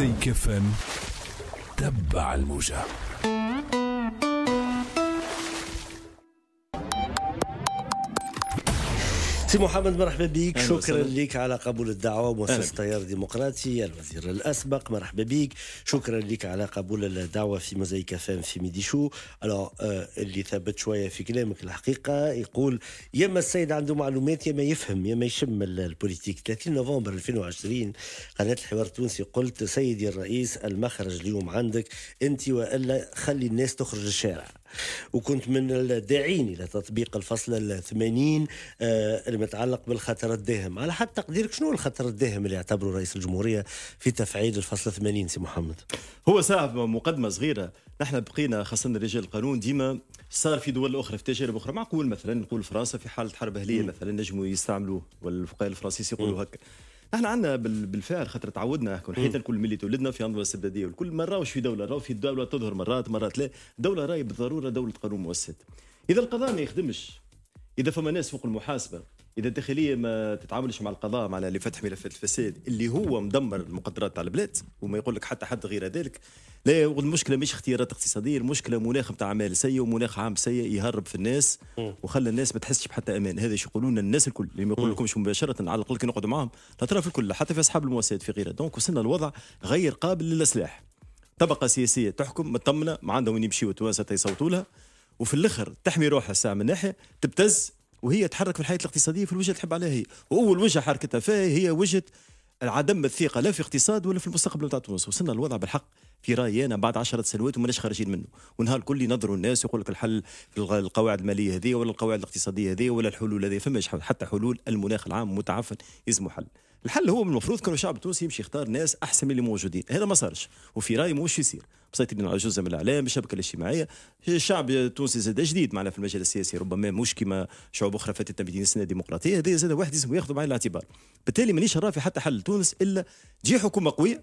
زي كفن تبع الموجه سي محمد مرحبا بك شكرا لك على قبول الدعوه مؤسسه التيار الديمقراطي الوزير الاسبق مرحبا بك شكرا لك على قبول الدعوه في مزايكا فام في ميدي شو الو آه، اللي ثبت شويه في كلامك الحقيقه يقول يا ما السيد عنده معلومات يا ما يفهم يا ما يشم البوليتيك 30 نوفمبر 2020 قناه الحوار التونسي قلت سيدي الرئيس المخرج اليوم عندك انت والا خلي الناس تخرج الشارع وكنت من الداعين الى تطبيق الفصل الثمانين آه، المتعلق بالخطر الداهم على حد تقديرك شنو الخطر الداهم اللي اعتبره رئيس الجمهوريه في تفعيل الفصل 80 سي محمد هو صعب مقدمه صغيره نحن بقينا خاصه رجال القانون ديما صار في دول اخرى في تجارب اخرى معقول مثلا نقول فرنسا في حاله حرب اهليه مثلا نجموا يستعملوه والفقهاء الفرنسيين يقولوا هكا نحن عندنا بالفعل خاطر تعودنا كون حياتنا الكل ملي تولدنا في انظمه استبداديه والكل ما وش في دوله راهو في دوله تظهر مرات مرات لا دوله راهي بالضروره دوله قانون مؤسس اذا القضاء ما يخدمش اذا فما ناس فوق المحاسبه اذا الداخليه ما تتعاملش مع القضاء مع اللي فتح ملفات الفساد اللي هو مدمر المقدرات تاع البلاد وما يقول لك حتى حد غير ذلك لا والمشكله مش اختيارات اقتصاديه المشكله مناخ نتاع اعمال سيء ومناخ عام سيء يهرب في الناس وخلى الناس ما تحسش بحتى امان هذا شو يقولون الناس الكل اللي ما يقولكمش مباشره على الاقل كي نقعدوا معاهم لا ترى في الكل حتى في اصحاب المؤسسات في غيره دونك وصلنا لوضع غير قابل للسلاح طبقه سياسيه تحكم مطمنه ما عندها وين يمشيوا التوانسه يصوتوا لها وفي الاخر تحمي روحها الساعه من ناحيه تبتز وهي تحرك في الحياه الاقتصاديه في الوجهه اللي تحب عليها هي واول وجهه حركتها فيها هي وجهه عدم الثقه لا في اقتصاد ولا في المستقبل نتاع تونس وصلنا الوضع بالحق في رايي انا بعد 10 سنوات وماناش خارجين منه ونهار الكل ينظروا الناس يقول لك الحل في القواعد الماليه هذه ولا القواعد الاقتصاديه هذه ولا الحلول هذه فماش حتى حلول المناخ العام متعفن يلزموا حل الحل هو من المفروض كانوا الشعب التونسي يمشي يختار ناس احسن من اللي موجودين هذا ما صارش وفي رايي موش يصير مسيطرين على جزء من الاعلام الشبكه الاجتماعيه الشعب التونسي زاد جديد معنا في المجال السياسي ربما مش كما شعوب اخرى فاتت بدين سنه ديمقراطيه هذا زاد واحد لازم ياخذ بعين الاعتبار بالتالي مانيش راه في حتى حل تونس الا تجي حكومه قويه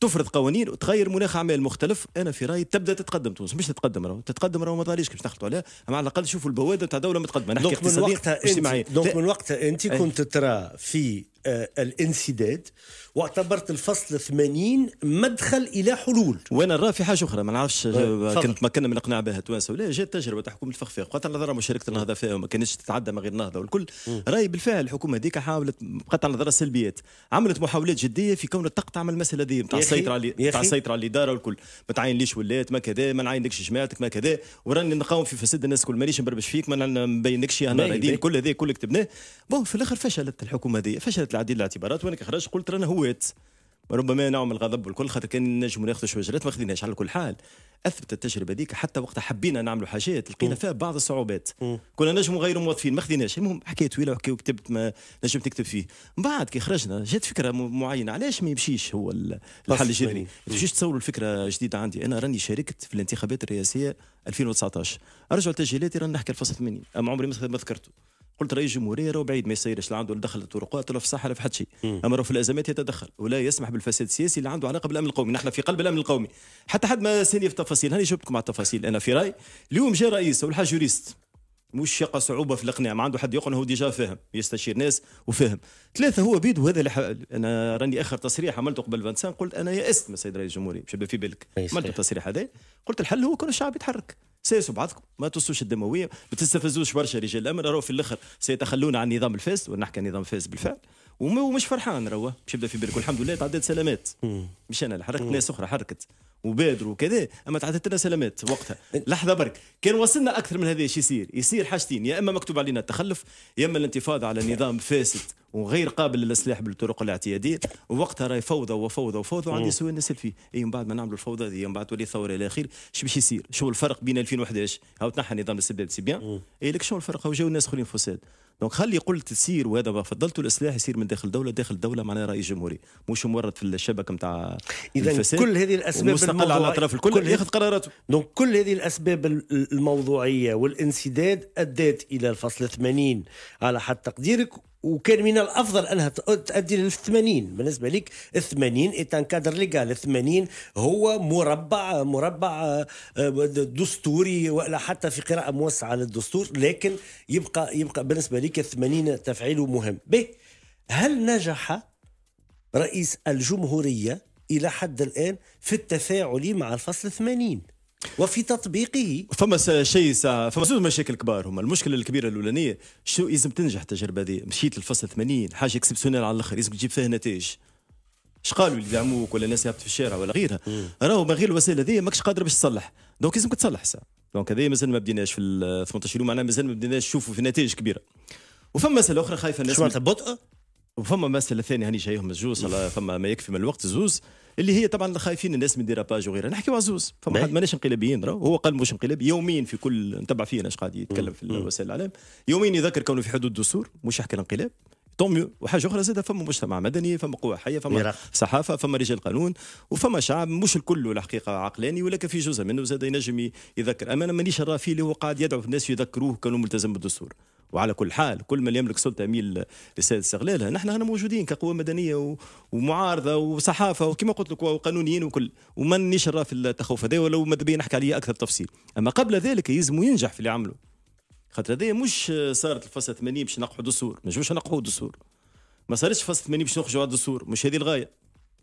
تفرض قوانين وتغير مناخ اعمال مختلف انا في رايي تبدا تتقدم تونس مش تتقدم راه تتقدم راه ما طاليش كيفاش نحكوا عليها اما على الاقل شوفوا البوادر تاع دوله متقدمه نحكي دونك من وقتها انت دونك من وقتها انت إيه. كنت ترى في آه، الانسداد واعتبرت الفصل 80 مدخل الى حلول وانا نرى في حاجه اخرى ما نعرفش آه، كنت كنا من اقناع بها توانسه ولا جات تجربه تاع حكومه الفخفاق قطعا النظر مشاركه النهضه فيها وما كانتش تتعدى ما غير النهضه والكل راي بالفعل الحكومه هذيك حاولت قطعا النظر السلبيات عملت محاولات جديه في كون تقطع من المساله هذه نتاع السيطره على السيطره على الاداره والكل ما تعينليش ولات ما كذا ما نعينكش جماعتك ما كذا وراني نقاوم في فساد الناس كل مانيش نبربش فيك ما نبينكش يا كل هذا كل كتبناه بون في الاخر فشلت الحكومه هذه فشلت العديد الاعتبارات وانا كخرج قلت رانا هويت ربما نوع من الغضب والكل خاطر كان نجم ناخذ شويه جرات ما خذيناش على كل حال اثبت التجربه هذيك حتى وقتها حبينا نعملوا حاجات لقينا فيها بعض الصعوبات كنا نجم غير موظفين ما خذيناش المهم حكايه طويله وكتبت ما نجم تكتب فيه من بعد كي خرجنا جات فكره معينه علاش ما يمشيش هو الحل ما تجيش تصوروا الفكره جديده عندي انا راني شاركت في الانتخابات الرئاسيه 2019 ارجع تسجيلاتي راني نحكي الفصل 80 اما عمري ما ذكرته قلت رئيس الجمهوريه راه بعيد ما يسيرش لا عنده دخل الطرقات ولا في الصحه ولا في حد شيء اما في الازمات يتدخل ولا يسمح بالفساد السياسي اللي عنده علاقه بالامن القومي نحن في قلب الامن القومي حتى حد ما سيني في التفاصيل هاني جبتكم على التفاصيل انا في راي اليوم جاء رئيس او الحاج يوريست مش يقع صعوبه في الاقناع ما عنده حد يقنع هو ديجا فاهم يستشير ناس وفاهم ثلاثه هو بيد هذا اللي ح... انا راني اخر تصريح عملته قبل فانسان قلت انا يأست من السيد رئيس الجمهوريه مش في بالك عملت التصريح هذا قلت الحل هو كون الشعب يتحرك سيسوا بعضكم ما توصوش الدمويه ما تستفزوش برشا رجال الامن راهو في الاخر سيتخلون عن النظام الفاس ونحكي عن النظام الفاس بالفعل ومش فرحان راهو باش يبدا في بالك والحمد لله تعدد سلامات مش انا اللي حركت ناس اخرى حركت وبادر وكذا اما تعطيت لنا سلامات وقتها لحظه برك كان وصلنا اكثر من هذا الشيء يصير يصير حاجتين يا اما مكتوب علينا التخلف يا اما الانتفاضه على نظام فاسد وغير قابل للسلاح بالطرق الاعتيادية وقتها راهي فوضى وفوضى وفوضى وعندي سؤال نسأل فيه أي من بعد ما نعملوا الفوضى هذه من بعد تولي ثورة إلى آخره شو باش يصير؟ شو الفرق بين 2011 هاو تنحى نظام السباب سي بيان اي لك شو الفرق؟ جاو الناس آخرين فساد دونك خلي قلت تصير وهذا ما فضلت الاسلحه يصير من داخل دوله داخل دوله معناها رئيس جمهوري مش مورط في الشبكه نتاع اذا كل هذه الاسباب المستقل على الاطراف الكل كل ياخذ قراراته دونك كل هذه الاسباب الموضوعيه والانسداد ادت الى الفصل 80 على حد تقديرك وكان من الافضل انها تؤدي لل 80 بالنسبه لك 80 ايتان كادر ليغال 80 هو مربع مربع آه، دستوري ولا حتى في قراءه موسعه للدستور لكن يبقى يبقى بالنسبه لك 80 تفعيله مهم به هل نجح رئيس الجمهوريه الى حد الان في التفاعل مع الفصل 80 وفي تطبيقه فما شيء سا... فما زوج مشاكل كبار هما المشكله الكبيره الاولانيه شو لازم تنجح التجربه هذه مشيت للفصل 80 حاجه اكسبسيونيل على الاخر لازم تجيب فيها نتائج اش قالوا اللي دعموك ولا الناس في الشارع ولا غيرها راهو من غير الوسائل هذه ماكش قادر باش تصلح دونك لازمك تصلح سا دونك هذه مازال ما بديناش في 18 يوم معناها مازال ما بديناش نشوفوا في نتائج كبيره وفما مساله اخرى خايفه الناس شو بطء وفما مساله ثانيه هاني جايهم زوز فما ما يكفي من الوقت زوز اللي هي طبعا خايفين الناس من ديراباج وغيرها نحكيو عزوز فما حد نعم. ماناش انقلابيين راه هو قال مش انقلابي يومين في كل نتبع فيه انا قاعد يتكلم في وسائل الاعلام يومين يذكر كونه في حدود الدستور مش يحكي الانقلاب طوميو وحاجه اخرى زاد فما مجتمع مدني فما قوى حيه فما صحافه فما رجال قانون وفما شعب مش الكل الحقيقه عقلاني ولكن في جزء منه زاد ينجم يذكر اما انا مانيش راه فيه اللي هو قاعد يدعو في الناس يذكروه كانوا ملتزم بالدستور وعلى كل حال كل من يملك سلطه يميل لسد استغلالها نحن هنا موجودين كقوه مدنيه ومعارضه وصحافه وكما قلت لك وقانونيين وكل ومانيش نشرى في التخوف هذا ولو ماذا نحكي عليه اكثر تفصيل اما قبل ذلك يلزم ينجح في اللي عمله خاطر هذايا مش صارت الفصل 80 باش نقعدوا دستور ما نجموش نقعدوا دستور ما صارتش فصل 80 باش نخرجوا على الدستور مش هذه الغايه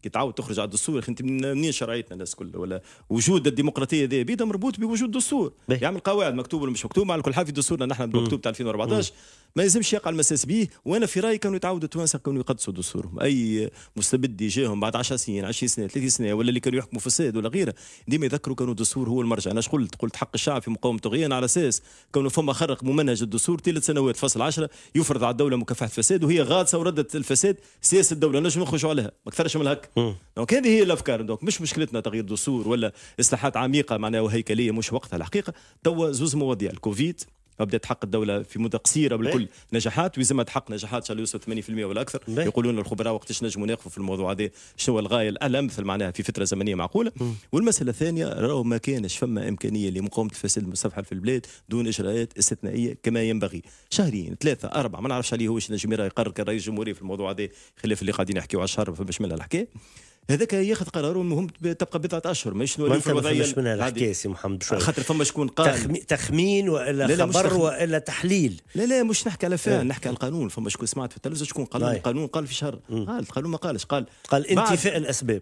كي تعاود تخرج على الدستور انت منين شرعيتنا الناس الكل ولا وجود الديمقراطيه هذه بيدها مربوط بوجود دستور يعمل قواعد مكتوب ولا مش مكتوب مع الكل في دستورنا نحن مكتوب تاع 2014 ما يلزمش يقع المساس به وانا في رايي كانوا يتعاودوا التوانسه كانوا يقدسوا دستورهم اي مستبد جاهم بعد 10 سنين 20 سنه 30 سنه ولا اللي كانوا يحكموا فساد ولا غيره ديما يذكروا كانوا الدستور هو المرجع انا قلت قلت حق الشعب في مقاومه الطغيان على اساس كانوا فما خرق ممنهج الدستور ثلاث سنوات فصل 10 يفرض على الدوله مكافحه الفساد وهي غادسه وردت الفساد سياسه الدوله نجم نخرجوا عليها ما اكثرش من هك دونك هذه هي الافكار دونك مش مشكلتنا تغيير دستور ولا اصلاحات عميقه معناها وهيكليه مش وقتها الحقيقه توا زوز مواضيع الكوفيد مبدا تحقق الدوله في مده قصيره بالكل نجاحات ويزم تحقق نجاحات شال يوصل 80% ولا اكثر يقولون الخبراء وقتاش نجموا نقفوا في الموضوع هذا شنو الغايه الامثل معناها في فتره زمنيه معقوله والمساله الثانيه راهو ما كانش فما امكانيه لمقاومه الفساد المستفحل في البلاد دون اجراءات استثنائيه كما ينبغي شهرين ثلاثه اربعه ما نعرفش عليه هو نجم يقرر كرئيس الجمهوريه في الموضوع هذا خلاف اللي قاعدين يحكيوا على الشهر فباش من منها الحكايه هذاك ياخذ قرار المهم تبقى بضعه اشهر مش ما انت الوضعيه منها الحكايه سي محمد شوي خاطر فما شكون قال تخمي... تخمين والا لا لا خبر تخمين. والا تحليل لا لا مش نحكي على فان إيه. نحكي على القانون فما شكون سمعت في التلفزه شكون قال القانون قال في شهر قال القانون ما قالش قال قال انتفاء الاسباب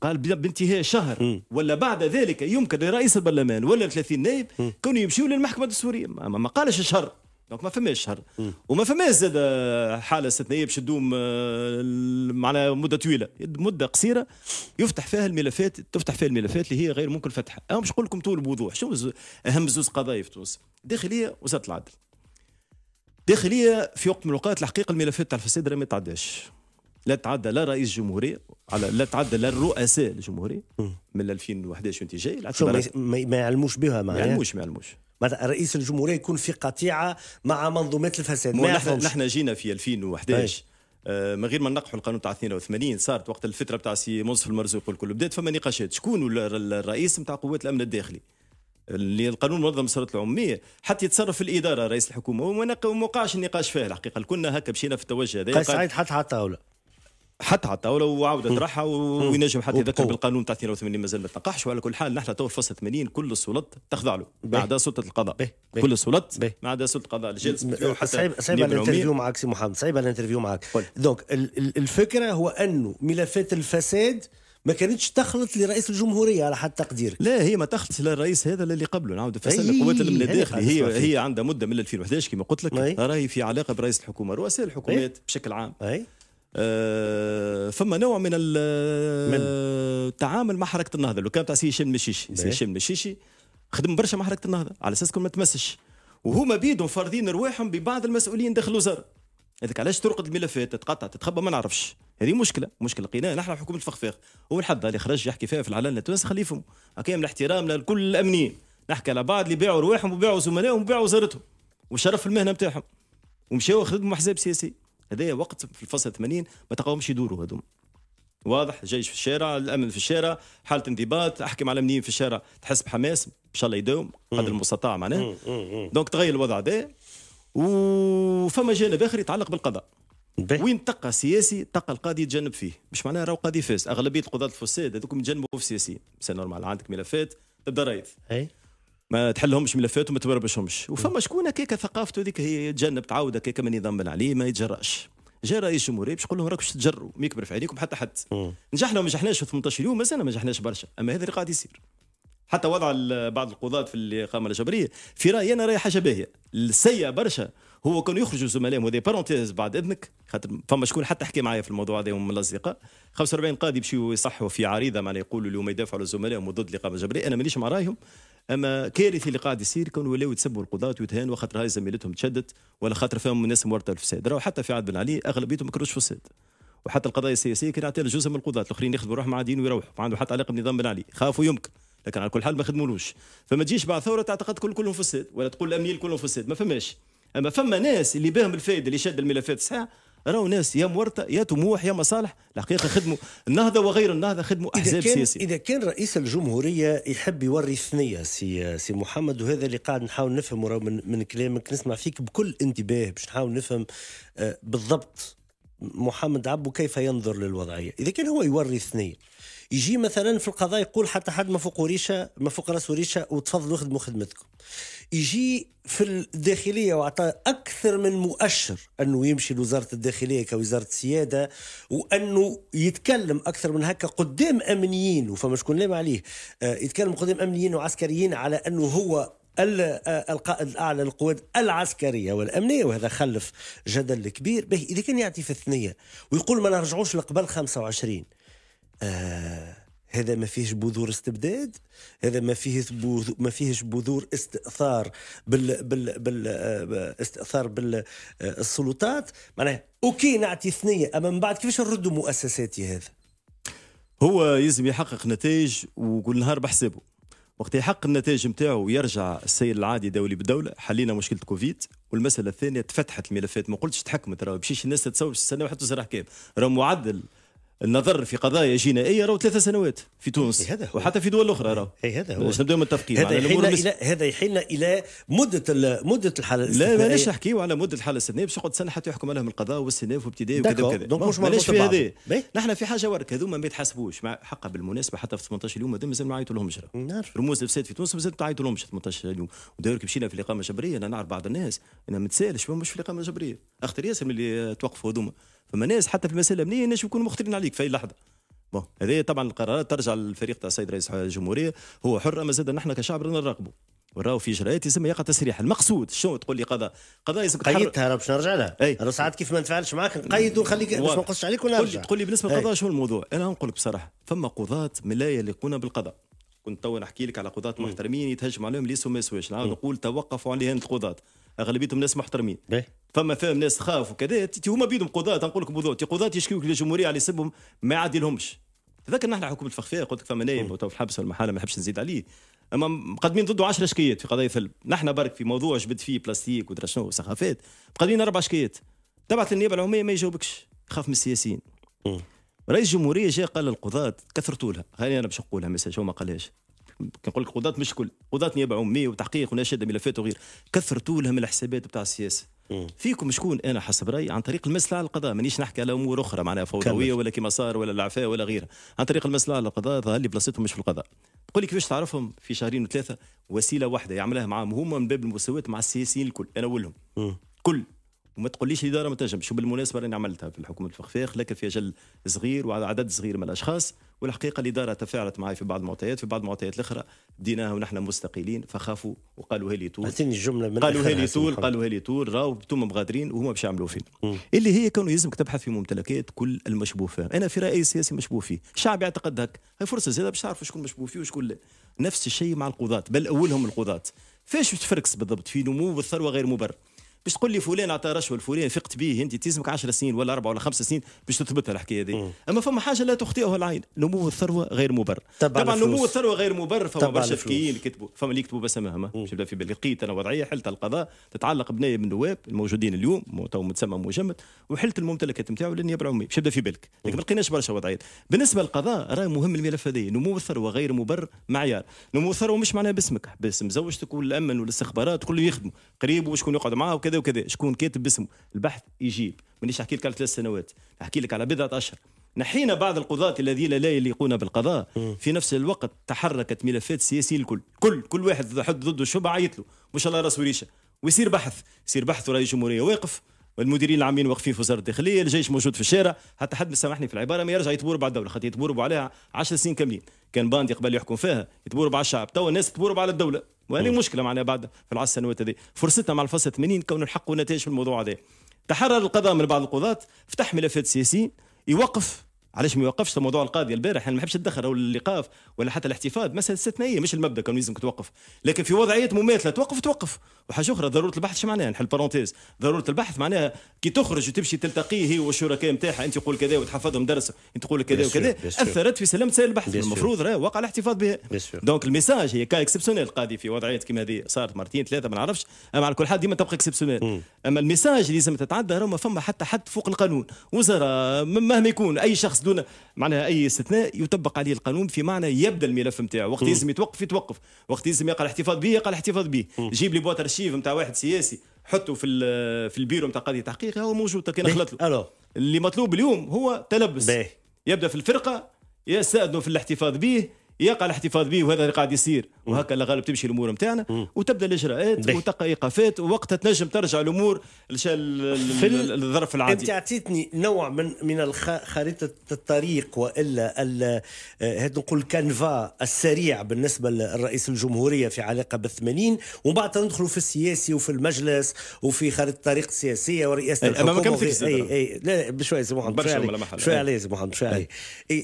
قال بانتهاء شهر م. ولا بعد ذلك يمكن لرئيس البرلمان ولا 30 نائب كونوا يمشيوا للمحكمه الدستوريه ما قالش شهر دونك ما فماش شهر وما فماش زاد آه، حاله استثنائيه باش تدوم آه، معناها مده طويله مده قصيره يفتح فيها الملفات تفتح فيها الملفات اللي هي غير ممكن فتحها انا باش نقول لكم طول بوضوح شنو اهم زوز قضايا في تونس داخليه وزاره العدل داخليه في وقت من الاوقات الحقيقه الملفات تاع الفساد ما تعداش لا تعدى لا رئيس جمهورية على لا تعدى لا الرؤساء الجمهورية من 2011 وانت جاي ما يعلموش بها ما يعلموش ما يعلموش رئيس الجمهوريه يكون في قطيعه مع منظومات الفساد ما نحن, جينا في 2011 طيب. آه، من غير ما نقحوا القانون تاع 82 صارت وقت الفتره تاع سي منصف المرزوق والكل بدات فما نقاشات شكون الرئيس نتاع قوات الامن الداخلي اللي القانون منظم للثروه العموميه حتى يتصرف في الاداره رئيس الحكومه وما وقعش النقاش فيه الحقيقه كنا هكا مشينا في التوجه هذا قيس سعيد حتى على الطاوله حتى على الطاوله وعاود طرحها وينجم حتى يذكر بالقانون تاع 82 مازال ما تنقحش وعلى كل حال نحن تو فصل 80 كل السلط تخضع له ما عدا سلطه القضاء بيه. بيه. كل السلطات ما عدا سلطه القضاء الجلس صعيب صعيب الانترفيو معك سي محمد صعيب الانترفيو معك دونك الفكره هو انه ملفات الفساد ما كانتش تخلط لرئيس الجمهوريه على حد تقديرك لا هي ما تخلط للرئيس هذا اللي قبله نعاود فساد قوات الامن من الداخل هي, هي عندها مده من 2011 كما قلت لك راهي في علاقه برئيس الحكومه رؤساء الحكومات بشكل عام أي. فما آه، نوع من, التعامل مع حركه النهضه لو كان تاع سي هشام المشيشي سي هشام المشيشي خدم برشا مع حركه النهضه على اساس كون ما تمسش وهما بيدهم فارضين رواحهم ببعض المسؤولين داخل الوزاره هذاك علاش ترقد الملفات تتقطع تتخبى ما نعرفش هذه مشكله مشكله لقيناها نحن حكومه الفخفاخ هو الحد اللي خرج يحكي فيها في العلن التونسي خليفهم من الاحترام لكل الامنيين نحكي على بعض اللي باعوا رواحهم وباعوا زملائهم وباعوا وزارتهم وشرف المهنه نتاعهم ومشاو خدموا حزب سياسي هذا وقت في الفصل 80 ما تلقاهمش يدوروا هذوما واضح جيش في الشارع الامن في الشارع حاله انضباط احكم على منين في الشارع تحس بحماس ان شاء الله يداوم قدر المستطاع معناه دونك تغير الوضع ده وفما جانب اخر يتعلق بالقضاء بيه. وين تقى سياسي تقى القاضي يتجنب فيه مش معناها راهو قاضي فاس اغلبيه القضاة الفساد هذوك يتجنبوا في سياسي سي نورمال عندك ملفات تبدا رايض ما تحلهمش ملفات وما تبربشهمش وفما شكون هكاك ثقافته هذيك هي يتجنب تعاود هكاك من يضمن عليه ما يتجرأش جا رئيس الجمهوريه باش يقول لهم راكم تجروا ما يكبر في عليكم حتى حد نجحنا وما نجحناش في 18 يوم مازال ما نجحناش برشا اما هذا اللي قاعد يصير حتى وضع بعض القضاة في الإقامة الجبرية في رأيي أنا رأي حاجة باهية السيء برشا هو كانوا يخرجوا زملائهم وذي بارونتيز بعد إذنك خاطر فما شكون حتى حكي معايا في الموضوع هذا من الأصدقاء 45 قاضي يمشيوا يصحوا في عريضة معناها يقولوا اليوم يدافعوا على زملائهم وضد الإقامة الجبرية أنا مانيش مع رأيهم اما كارثي اللي قاعد يصير كون ولاو يتسبوا القضاة ويتهانوا خاطر هاي زميلتهم تشدت ولا خاطر فيهم ناس مورطه الفساد راهو حتى في عاد بن علي اغلبيتهم ما كانوش فساد وحتى القضايا السياسيه كان يعطيها جزء من القضاة الاخرين يخدموا روحهم عاديين ويروحوا ما عنده حتى علاقه بنظام بن علي خافوا يمكن لكن على كل حال ما خدمولوش فما تجيش بعد ثوره تعتقد كل كلهم فساد ولا تقول الامنيين كلهم فساد ما فماش اما فما ناس اللي باهم الفائده اللي شد الملفات صحيح راهو ناس يا مورطه يا طموح يا مصالح الحقيقه خدموا النهضه وغير النهضه خدموا احزاب سياسيه اذا كان رئيس الجمهوريه يحب يوري ثنيه سي سي محمد وهذا اللي قاعد نحاول نفهمه راهو من, من كلامك نسمع فيك بكل انتباه باش نحاول نفهم آه، بالضبط محمد عبو كيف ينظر للوضعيه اذا كان هو يوري ثنيه يجي مثلا في القضاء يقول حتى حد ما فوق ريشه ما فوق راسه ريشه وتفضلوا خدموا خدمتكم يجي في الداخليه واعطى اكثر من مؤشر انه يمشي لوزاره الداخليه كوزاره سياده وانه يتكلم اكثر من هكا قدام امنيين وفما شكون لام عليه آه، يتكلم قدام امنيين وعسكريين على انه هو آه، القائد الاعلى للقوات العسكريه والامنيه وهذا خلف جدل كبير به اذا كان يعطي في الثنيه ويقول ما نرجعوش لقبل 25 آه، هذا ما فيهش بذور استبداد هذا ما فيه ما فيهش بذور استئثار بال بال بال آه، استئثار بالسلطات آه، معناها اوكي نعطي ثنيه اما من بعد كيفاش نردوا مؤسساتي هذا هو يلزم يحقق نتائج وكل نهار بحسابه وقت يحقق النتائج نتاعو ويرجع السير العادي دولي بدوله حلينا مشكله كوفيد والمساله الثانيه تفتحت الملفات ما قلتش تحكمت راه مشيش الناس تتصور السنه واحد تصير احكام راه معدل النظر في قضايا جنائيه راهو ثلاث سنوات في تونس إيه، هذا هو. وحتى في دول اخرى راهو إيه، هذا هو باش نبداو متفقين هذا يحيلنا الى هذا يحيلنا الى مده مده الحاله الاستثنائيه لا ماناش نحكيو على مده الحاله الاستثنائيه باش يقعد سنه حتى يحكم عليهم القضاء والاستئناف وابتدائي وكذا وكذا دونك مش ماناش في هذا نحن في حاجه ورك هذوما ما يتحاسبوش مع حق بالمناسبه حتى في 18 يوم هذا مازال ما عيطوا لهمش نعرف رموز الفساد في تونس مازال ما عيطوا لهمش 18 يوم ودورك مشينا في الاقامه الجبريه انا نعرف بعض الناس انا متسائل مش في الاقامه الجبريه اخطر ياسر اللي توقفوا هذوما فما ناس حتى في المساله الامنيه الناس يكونوا مختلفين عليك في اي لحظه بون هذه طبعا القرارات ترجع للفريق تاع السيد رئيس الجمهوريه هو حر اما زاد نحن كشعب رانا نراقبه وراو في اجراءات يسمى يقع تسريح المقصود شنو تقول لي قضاء قضاء يسمى قيدتها باش نرجع لها انا ساعات كيف ما نتفاعلش معاك نقيد ونخليك باش ما نقصش عليك ونرجع تقول لي بالنسبه للقضاء شنو الموضوع انا نقول لك بصراحه فما قضاة لا يليقون بالقضاء كنت تو نحكي لك على قضاة محترمين يتهجم عليهم ليسوا ما يسواش نعاود نقول توقفوا عن هذه القضاة اغلبيتهم ناس محترمين فما فيهم ناس تخاف وكذا هما بيدهم قضاة نقول لك بوضوح قضاة يشكيوك للجمهوريه على سبهم ما يعدي لهمش تذكر نحن حكومه الفخفيه قلت لك فما نايم في الحبس والمحاله ما نحبش نزيد عليه اما مقدمين ضده 10 شكايات في قضايا ثلب نحن برك في موضوع جبد فيه بلاستيك ودرا شنو سخافات مقدمين اربع شكايات تبعت للنيابه العموميه ما يجاوبكش خاف من السياسيين رئيس الجمهوريه جاء قال للقضاة كثرتوا لها خليني انا باش نقولها هو ما قالهاش كنقول لك قضاة مش كل قضاة نيابة عمومية وتحقيق وناشدة ملفات وغير كثرتوا لهم الحسابات بتاع السياسة فيكم شكون انا حسب رايي عن طريق المسلحه على القضاء مانيش نحكي على امور اخرى معناها فوضويه ولا كما صار ولا العفاء ولا غيرها عن طريق المسلحه على القضاء ظهر لي بلاصتهم مش في القضاء تقول لي كيفاش تعرفهم في شهرين وثلاثه وسيله واحده يعملها معاهم هما من باب المساواه مع السياسيين الكل انا اولهم كل وما تقوليش الاداره ما تنجمش وبالمناسبه راني عملتها في الحكومه الفخفاخ لكن في اجل صغير وعدد صغير من الاشخاص والحقيقه الاداره تفاعلت معي في بعض المعطيات في بعض المعطيات الاخرى بديناها ونحن مستقيلين فخافوا وقالوا هي طول اعطيني الجمله من قالوا هي طول قالوا هي طول راهو انتم مغادرين وهما باش يعملوا فين اللي هي كانوا يلزمك تبحث في ممتلكات كل المشبوه فيها انا في رايي السياسي مشبوه فيه الشعب يعتقد هك هي فرصه زياده باش تعرفوا شكون مشبوه فيه وشكون لا نفس الشيء مع القضاة بل اولهم القضاة فاش تفركس بالضبط في نمو والثروه غير مبرر باش تقول لي فلان عطى رشوه لفلان فقت به انت تلزمك 10 سنين ولا اربع ولا خمس سنين باش تثبتها الحكايه هذه اما فما حاجه لا تخطئها العين نمو الثروه غير مبرر طبعا, طبعا نمو الثروه غير مبرر فما برشا فكيين كتبوا فما اللي يكتبوا بس مش في بالي لقيت انا وضعيه حلت القضاء تتعلق بنايب من النواب الموجودين اليوم تو متسمى مجمد وحلت الممتلكات نتاعو للنيابه العموميه باش نبدا في بالك لكن ما لقيناش برشا وضعيات بالنسبه للقضاء راه مهم الملف هذا نمو الثروه غير مبرر معيار نمو الثروه مش معناها باسمك باسم زوجتك والامن والاستخبارات كله يخدموا قريب وشكون يقعد معاه وكذا وكذا وكذا شكون كاتب باسمه البحث يجيب مانيش احكي لك على ثلاث سنوات احكي لك على بضعه اشهر نحينا بعض القضاة الذين لا يليقون بالقضاء في نفس الوقت تحركت ملفات سياسية الكل كل كل واحد حد ضده شبعة عيط له ما شاء الله راس وريشة ويصير بحث يصير بحث ورئيس الجمهورية واقف والمديرين العامين واقفين في وزاره الداخليه، الجيش موجود في الشارع، حتى حد سامحني في العباره ما يرجع يتبور بعد الدوله، خاطر يتبوروا عليها 10 سنين كاملين، كان باندي قبل يحكم فيها يتبوروا على الشعب، توا الناس تبوروا على الدوله، وهذه مشكله معنا بعد في العشر سنوات هذه فرصتنا مع الفصل 80 كون الحق والنتائج في الموضوع هذا تحرر القضاء من بعض القضاة فتح ملفات سياسي يوقف علاش ما يوقفش موضوع القاضي البارح انا ما نحبش الدخل او الايقاف ولا حتى الاحتفاظ مساله استثنائيه مش المبدا كان لازمك توقف لكن في وضعيه مماثله توقف توقف وحاجه اخرى ضروره البحث شو معناها نحل بارونتيز ضروره البحث معناها كي تخرج وتمشي تلتقي هي والشركاء نتاعها انت تقول كذا وتحفظهم درس انت تقول كذا وكذا اثرت في سلامه سير البحث المفروض راه وقع الاحتفاظ بها دونك الميساج هي كا اكسبسيونيل القاضي في وضعيات كما هذه صارت مرتين ثلاثه ما نعرفش اما على كل حال ديما تبقى اكسبسيونيل اما الميساج اللي لازم تتعدى راه ما فما حتى حد فوق القانون وزراء مهما يكون اي شخص دون معناها اي استثناء يطبق عليه القانون في معنى يبدا الملف نتاعه وقت يلزم يتوقف يتوقف وقت يلزم يقع الاحتفاظ به يقع الاحتفاظ به جيب لي بوات ارشيف نتاع واحد سياسي حطه في في البيرو نتاع قضيه تحقيق هو موجود كان خلط له اللي مطلوب اليوم هو تلبس بيه. يبدا في الفرقه يستأذنوا في الاحتفاظ به يقع الاحتفاظ به وهذا اللي قاعد يصير وهكا الغالب تمشي الامور نتاعنا وتبدا الاجراءات وتلقى ايقافات ووقتها تنجم ترجع الامور للظرف العادي انت اعطيتني نوع من من خريطه الطريق والا هذا آه، نقول كانفا السريع بالنسبه للرئيس الجمهوريه في علاقه بالثمانين ومن بعد ندخلوا في السياسي وفي المجلس وفي خريطه الطريق السياسيه ورئاسه الحكومه اي اي لا بشويه سي محمد شويه عليه سي محمد شويه عليه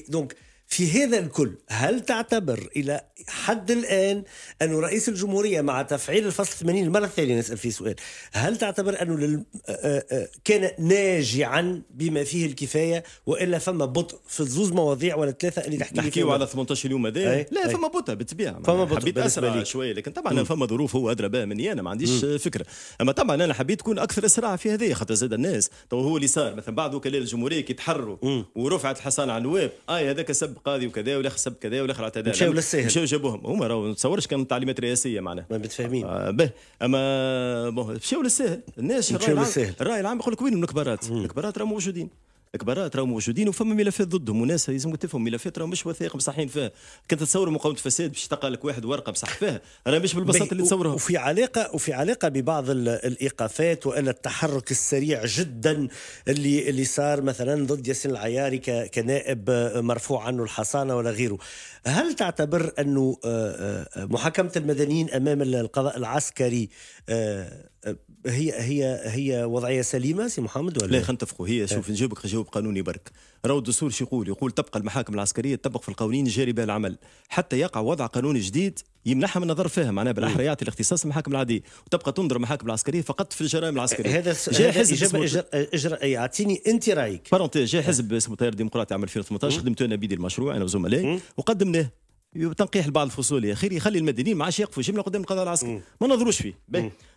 دونك في هذا الكل هل تعتبر إلى حد الآن أن رئيس الجمهورية مع تفعيل الفصل 80 المرة الثانية نسأل فيه سؤال هل تعتبر أنه آه، آه، آه، كان ناجعا بما فيه الكفاية وإلا فما بطء في الزوز مواضيع ولا ثلاثة اللي تحكي نحكيو على 18 يوم هذا إيه، لا إيه. فما بطء بالطبيعة فما بطء حبيت أسرع شوية لكن طبعا فما ظروف هو أدرى بها مني أنا ما عنديش م. فكرة أما طبعا أنا حبيت تكون أكثر إسراع في هذه خاطر زاد الناس تو هو اللي صار مثلا بعد وكلاء الجمهورية كي تحروا ورفعت الحصان على النواب أي هذاك سب القاضي وكذا ولا حسب كذا ولا كذا مشاو للساهل مشاو جابوهم هما راهو ما تصورش كان تعليمات رئاسيه معناها ما متفاهمين آه، به اما بون مشاو للساهل الناس مشاو للساهل الراي العام يقول لك وين المكبرات؟ المكبرات راهم موجودين كبارات راهم موجودين وفما ملفات ضدهم وناس لازم تفهم ملفات راهم مش وثائق مصحين فيها كنت تصور مقاومه الفساد باش تلقى لك واحد ورقه مصح فيها راه مش بالبساطه اللي تصورها وفي علاقه وفي علاقه ببعض الايقافات والا التحرك السريع جدا اللي اللي صار مثلا ضد ياسين العياري كنائب مرفوع عنه الحصانه ولا غيره هل تعتبر أنه آه، آه، محاكمة المدنيين أمام القضاء العسكري آه، هي هي هي وضعية سليمة سي محمد ولا لا خلينا نتفقوا هي شوف نجاوبك جواب قانوني برك راهو الدستور شو يقول يقول تبقى المحاكم العسكرية تطبق في القوانين الجاري بها العمل حتى يقع وضع قانوني جديد يمنحها من نظر فهم معناها إيه. بالاحرى يعطي الاختصاص المحاكم العاديه وتبقى تنظر المحاكم العسكريه فقط في الجرائم العسكريه هذا جاء حزب اجرائي إيه، اعطيني انت رايك بارونتي جاء إيه. حزب اسمه تيار ديمقراطي عام 2018 خدمت انا بيدي المشروع انا وزملائي وقدمناه تنقيح البعض الفصول يا اخي يخلي المدنيين ما عادش يقفوا جمله قدام القضاء العسكري ما نظروش فيه